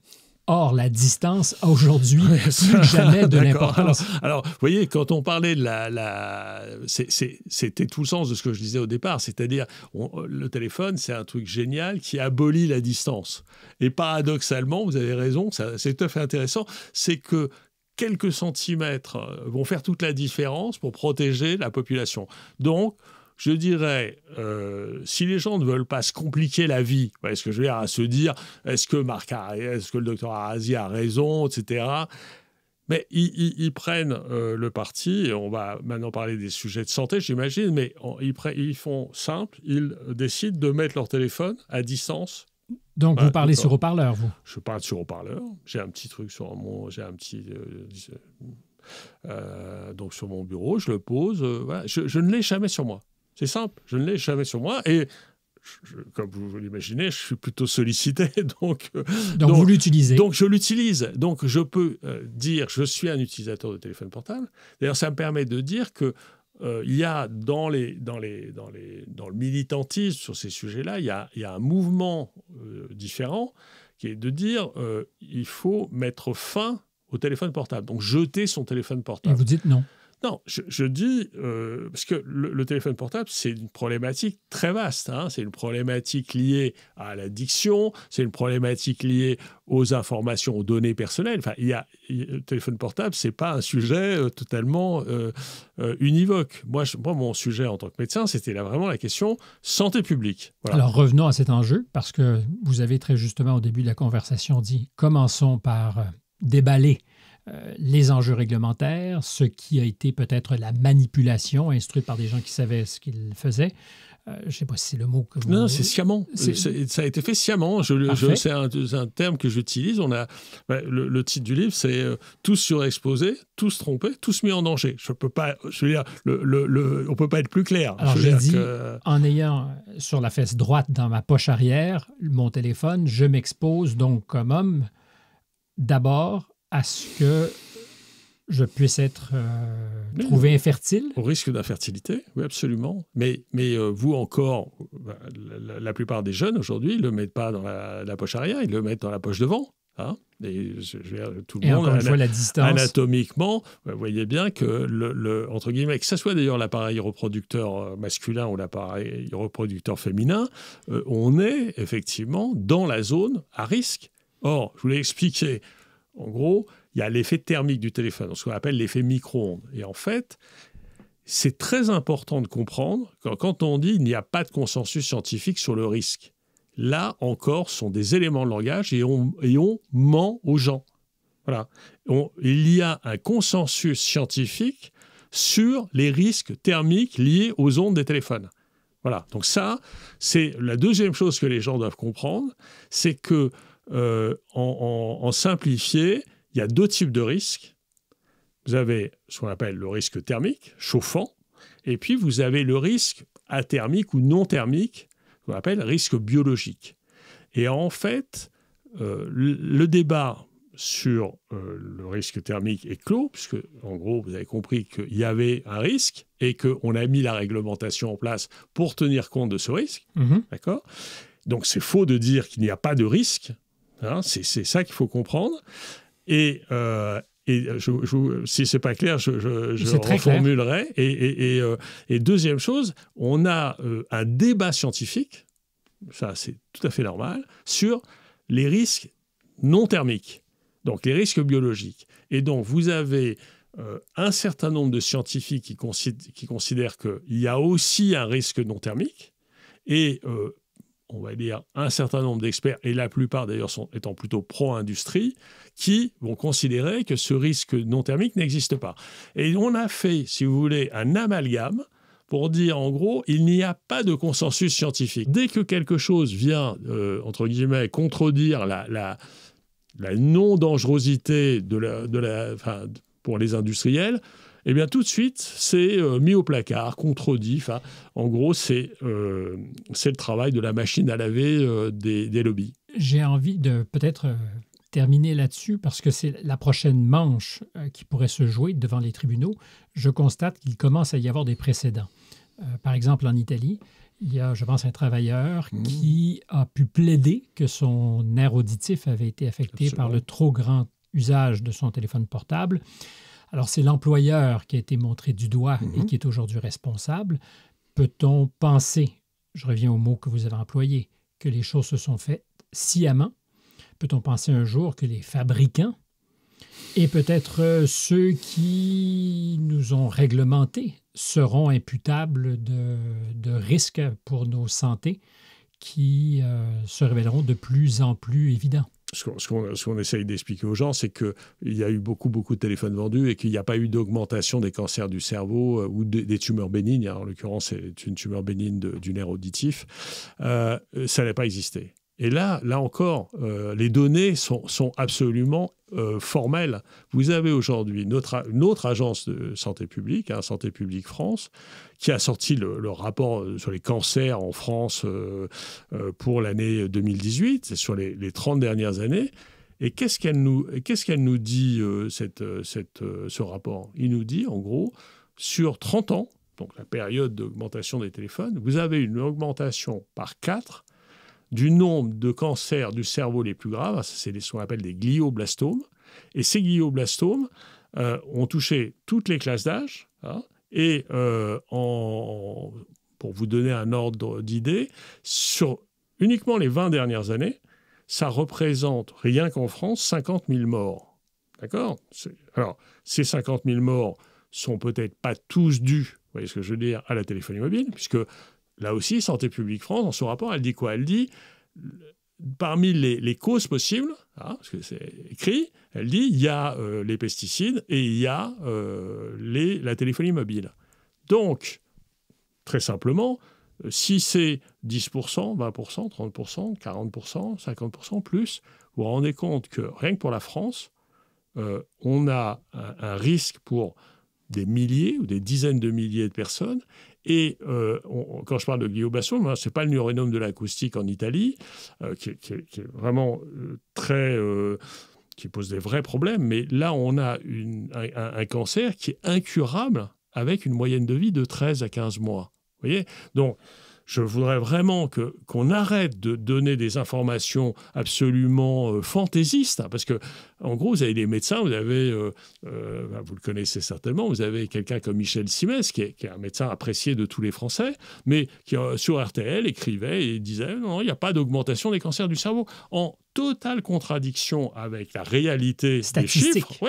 Or, la distance aujourd'hui plus jamais de l'importance. Alors, vous voyez, quand on parlait de la... la... C'était tout le sens de ce que je disais au départ, c'est-à-dire le téléphone, c'est un truc génial qui abolit la distance. Et paradoxalement, vous avez raison, c'est tout à fait intéressant, c'est que quelques centimètres euh, vont faire toute la différence pour protéger la population. Donc, je dirais, euh, si les gens ne veulent pas se compliquer la vie, est ce que je veux à se dire, est-ce que Marc, est-ce que le docteur Arasi a raison, etc. Mais ils, prennent euh, le parti, et on va maintenant parler des sujets de santé, j'imagine, mais ils, font simple, ils décident de mettre leur téléphone à distance. Donc, vous parlez sur haut-parleur, vous Je parle sur haut-parleur. J'ai un petit truc sur mon. J'ai un petit. Euh, donc, sur mon bureau, je le pose. je ne l'ai jamais sur moi. C'est simple, je ne l'ai jamais sur moi. Et comme vous l'imaginez, je suis plutôt sollicité, donc euh, donc, vous l'utilisez. Donc je l'utilise, donc je peux euh, dire je suis un utilisateur de téléphone portable. D'ailleurs, ça me permet de dire que euh, il y a dans les dans les dans les dans le militantisme sur ces sujets-là, il y a, y a un mouvement différent qui est de dire il faut mettre fin au téléphone portable, donc jeter son téléphone portable. vous dites non. Non, je, dis, euh, parce que le, téléphone portable, c'est une problématique très vaste. Hein. C'est une problématique liée à l'addiction, c'est une problématique liée aux informations, aux données personnelles. Enfin, il y a, le téléphone portable, c'est pas un sujet euh, totalement euh, univoque. Moi, moi, mon sujet en tant que médecin, c'était là vraiment la question santé publique. Alors revenons à cet enjeu, parce que vous avez très justement au début de la conversation dit, commençons par déballer euh, les enjeux réglementaires, ce qui a été peut-être la manipulation instruite par des gens qui savaient ce qu'ils faisaient. Euh, je ne sais pas si c'est le mot que vous Non, non c'est sciemment. Ça a été fait sciemment. Je, c'est un, terme que j'utilise. On a, le, titre du livre, c'est euh, Tous surexposés, tous trompés, tous mis en danger. Je peux pas, je veux dire, on ne peut pas être plus clair. Alors, je dit, en ayant sur la fesse droite dans ma poche arrière mon téléphone, je m'expose donc comme homme d'abord à ce que je puisse être euh, trouvé infertile? Au risque d'infertilité, oui, absolument. Mais, mais euh, vous encore, bah, la, plupart des jeunes aujourd'hui ne le mettent pas dans la, poche arrière, ils le mettent dans la poche devant. Hein. Et je, tout le monde, la distance. anatomiquement, vous bah, voyez bien que, le, entre guillemets, que ce soit d'ailleurs l'appareil reproducteur euh, masculin ou l'appareil reproducteur féminin, on est effectivement dans la zone à risque. Or, je vous l'ai expliqué, en gros, il y a l'effet thermique du téléphone, ce qu'on appelle l'effet micro-ondes. Et en fait, c'est très important de comprendre que quand on dit qu'il n'y a pas de consensus scientifique sur le risque, là encore, sont des éléments de langage et on, ment aux gens. Voilà. il y a un consensus scientifique sur les risques thermiques liés aux ondes des téléphones. Voilà. Donc ça, c'est la deuxième chose que les gens doivent comprendre, c'est que euh, en, simplifié, il y a deux types de risques. Vous avez ce qu'on appelle le risque thermique, chauffant, et puis vous avez le risque athermique ou non thermique, qu'on appelle risque biologique. Et en fait, euh, le débat sur euh, le risque thermique est clos, puisque en gros, vous avez compris qu'il y avait un risque et qu'on a mis la réglementation en place pour tenir compte de ce risque. Mm-hmm. D'accord Donc c'est faux de dire qu'il n'y a pas de risque. Hein, c'est ça qu'il faut comprendre. Et, euh, et euh, je, si c'est pas clair, je, je reformulerai. Euh, et, deuxième chose, on a euh, un débat scientifique, ça c'est tout à fait normal, sur les risques non thermiques, donc les risques biologiques. Et donc vous avez un certain nombre de scientifiques qui, qui considèrent qu'il y a aussi un risque non thermique. Et on va dire, un certain nombre d'experts, et la plupart d'ailleurs sont étant plutôt pro-industrie, qui vont considérer que ce risque non thermique n'existe pas. Et on a fait, si vous voulez, un amalgame pour dire en gros, il n'y a pas de consensus scientifique. Dès que quelque chose vient, euh, entre guillemets, contredire la, non-dangerosité de pour les industriels, eh bien tout de suite, c'est euh, mis au placard, contredit. En gros, euh, c'est le travail de la machine à laver euh, des, lobbies. J'ai envie de peut-être terminer là-dessus parce que c'est la prochaine manche qui pourrait se jouer devant les tribunaux. Je constate qu'il commence à y avoir des précédents. par exemple, en Italie, il y a, je pense, un travailleur mmh. qui a pu plaider que son air auditif avait été affecté par le trop grand usage de son téléphone portable. Alors c'est l'employeur qui a été montré du doigt et mhm. qui est aujourd'hui responsable. Peut-on penser, je reviens au mot que vous avez employé, que les choses se sont faites sciemment? Peut-on penser un jour que les fabricants et peut-être euh, ceux qui nous ont réglementés seront imputables de, risques pour nos santé qui euh, se révéleront de plus en plus évidents ce qu'on essaye d'expliquer aux gens, c'est qu'il y a eu beaucoup, beaucoup de téléphones vendus et qu'il n'y a pas eu d'augmentation des cancers du cerveau euh, ou des tumeurs bénignes. en l'occurrence, c'est une tumeur bénigne du nerf auditif. Euh, ça n'a pas existé. Et là, là encore, euh, les données sont, sont absolument euh, formelles. Vous avez aujourd'hui notre, autre agence de santé publique, hein, Santé publique France, qui a sorti le, rapport euh, sur les cancers en France pour l'année 2018, c'est sur les, 30 dernières années. Et qu'est-ce qu'elle nous, qu'est-ce qu'elle nous dit, ce rapport Il nous dit, en gros, sur 30 ans, donc la période d'augmentation des téléphones, vous avez une augmentation par 4 du nombre de cancers du cerveau les plus graves, c'est ce qu'on appelle des glioblastomes, et ces glioblastomes euh, ont touché toutes les classes d'âge, hein, et euh, pour vous donner un ordre d'idée, sur uniquement les 20 dernières années, ça représente, rien qu'en France, 50 000 morts. D'accord Alors, ces 50 000 morts sont peut-être pas tous dus, vous voyez ce que je veux dire, à la téléphonie mobile, puisque Là aussi, Santé publique France, dans son rapport, elle dit quoi Elle dit, parmi les, causes possibles, hein, parce que c'est écrit, elle dit, il y a euh, les pesticides et il y a euh, la téléphonie mobile. Donc, très simplement, euh, si c'est 10%, 20%, 30%, 40%, 50% plus, vous vous rendez compte que rien que pour la France, on a un risque pour des milliers ou des dizaines de milliers de personnes et euh, quand je parle de Guillaume Basson, ce n'est pas le neuronome de l'acoustique en Italie, euh, qui, est vraiment euh, très qui pose des vrais problèmes, mais là, on a une, un, un, cancer qui est incurable avec une moyenne de vie de 13 à 15 mois. Vous voyez Donc, je voudrais vraiment qu'on arrête de donner des informations absolument euh, fantaisistes, hein, parce que en gros, vous avez des médecins, vous avez, euh, euh, bah, vous le connaissez certainement, vous avez quelqu'un comme Michel Simès, qui est, un médecin apprécié de tous les Français, mais qui sur RTL écrivait et disait non, il n'y a pas d'augmentation des cancers du cerveau en totale contradiction avec la réalité des chiffres,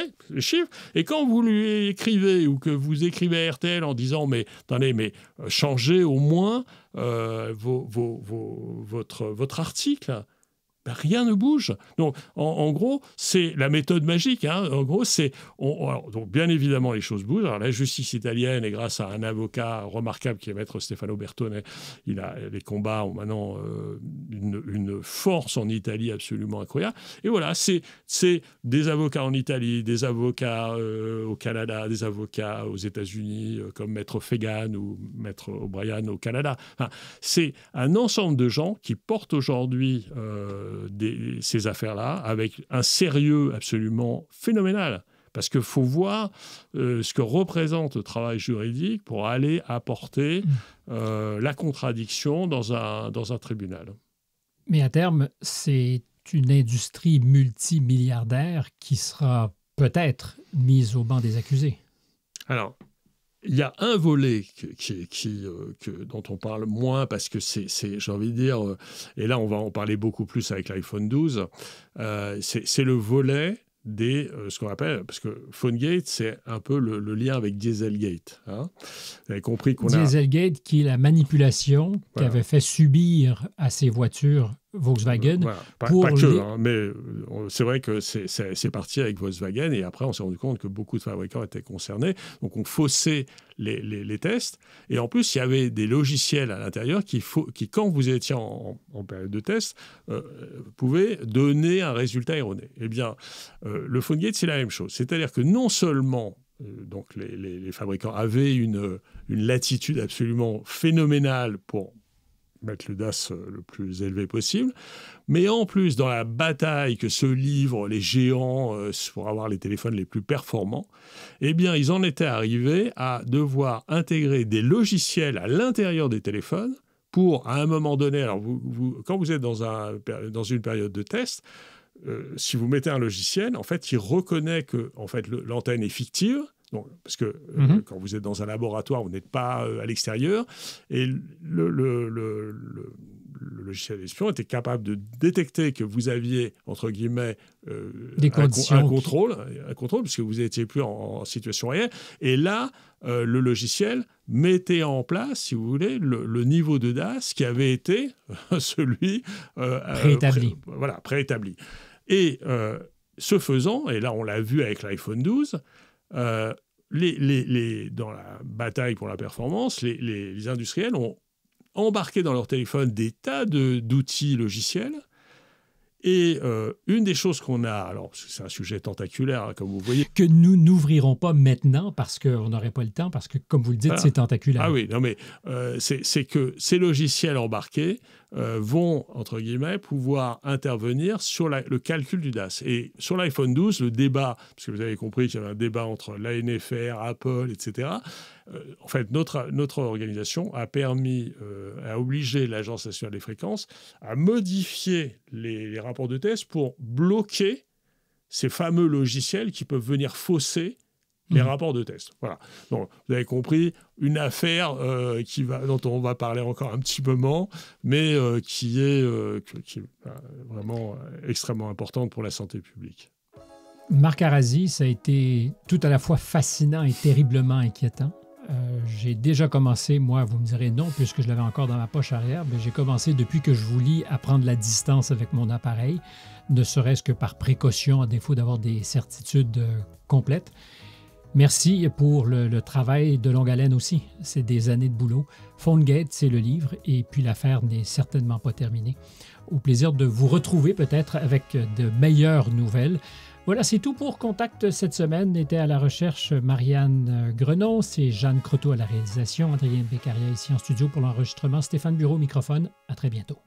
Et quand vous lui écrivez ou que vous écrivez à RTL en disant mais attendez mais euh, changez au moins euh, votre, votre article ben, rien ne bouge. Donc, en, gros, c'est la méthode magique. Hein. En gros, c'est. donc, bien évidemment, les choses bougent. Alors, la justice italienne, est grâce à un avocat remarquable qui est maître Stefano Bertone, il a, les combats ont maintenant euh, une, force en Italie absolument incroyable. Et voilà, c'est des avocats en Italie, des avocats euh, au Canada, des avocats aux États-Unis, euh, comme maître Fegan ou maître O'Brien au Canada. c'est un ensemble de gens qui portent aujourd'hui ces affaires-là avec un sérieux absolument phénoménal. Parce qu'il faut voir euh, ce que représente le travail juridique pour aller apporter mm. euh, la contradiction dans un, dans un tribunal. Mais à terme, c'est une industrie multimilliardaire qui sera peut-être mise au banc des accusés. Alors, il y a un volet qui, euh, dont on parle moins parce que c'est, j'ai envie de dire, euh, et là on va en parler beaucoup plus avec l'iPhone 12, euh, c'est le volet des, ce qu'on appelle, parce que PhoneGate, c'est un peu le, lien avec Dieselgate. Hein Vous avez compris qu'on a... Dieselgate, qui est la manipulation qui avait fait subir à ces voitures Volkswagen. pas, que, hein, mais euh, c'est vrai que c'est parti avec Volkswagen et après on s'est rendu compte que beaucoup de fabricants étaient concernés. Donc on faussait les, tests et en plus il y avait des logiciels à l'intérieur qui, quand vous étiez en, période de test, euh, pouvaient donner un résultat erroné. Eh bien, euh, le PhoneGate c'est la même chose. C'est-à-dire que non seulement donc les, fabricants avaient une latitude absolument phénoménale pour mettre le DAS euh, le plus élevé possible. Mais en plus, dans la bataille que se livrent les géants euh, pour avoir les téléphones les plus performants, eh bien, ils en étaient arrivés à devoir intégrer des logiciels à l'intérieur des téléphones pour, à un moment donné, alors quand vous êtes dans, une période de test, euh, si vous mettez un logiciel, en fait, il reconnaît que en fait, l'antenne est fictive donc, parce que euh, mhm. quand vous êtes dans un laboratoire, vous n'êtes pas euh, à l'extérieur. Et le, logiciel d'espion était capable de détecter que vous aviez, entre guillemets, euh, Des un, contrôle, un contrôle, puisque vous n'étiez plus en, situation réelle. Et là, le logiciel mettait en place, si vous voulez, le, niveau de DAS qui avait été celui préétabli. voilà, préétabli. Et ce faisant, et là on l'a vu avec l'iPhone 12, euh, les, dans la bataille pour la performance, les, industriels ont embarqué dans leur téléphone des tas d'outils logiciels. Et euh, une des choses qu'on a, alors c'est un sujet tentaculaire, hein, comme vous voyez. Que nous n'ouvrirons pas maintenant parce qu'on n'aurait pas le temps, parce que, comme vous le dites, ah. c'est tentaculaire. Ah oui, non, mais euh, c'est que ces logiciels embarqués euh, vont, entre guillemets, pouvoir intervenir sur le calcul du DAS. Et sur l'iPhone 12, le débat, parce que vous avez compris qu'il y avait un débat entre l'ANFR, Apple, etc., euh, en fait, notre, notre organisation a permis, euh, a obligé l'Agence nationale des fréquences à modifier les, rapports de test pour bloquer ces fameux logiciels qui peuvent venir fausser les mhm. rapports de test. Voilà. Donc, vous avez compris, une affaire euh, qui va, dont on va parler encore un petit moment, mais euh, qui est, euh, qui est vraiment extrêmement importante pour la santé publique. Marc Arasi, ça a été tout à la fois fascinant et terriblement inquiétant. j'ai déjà commencé, moi, vous me direz non, puisque je l'avais encore dans ma poche arrière, mais j'ai commencé depuis que je vous lis à prendre la distance avec mon appareil, ne serait-ce que par précaution, à défaut d'avoir des certitudes complètes. Merci pour le, travail de longue haleine aussi. C'est des années de boulot. fondgate c'est le livre, et puis l'affaire n'est certainement pas terminée. Au plaisir de vous retrouver peut-être avec de meilleures nouvelles. Voilà, c'est tout pour Contact cette semaine. Était à la recherche Marianne Grenon, c'est Jeanne Croteau à la réalisation, Adrien Beccaria ici en studio pour l'enregistrement, Stéphane Bureau microphone. À très bientôt.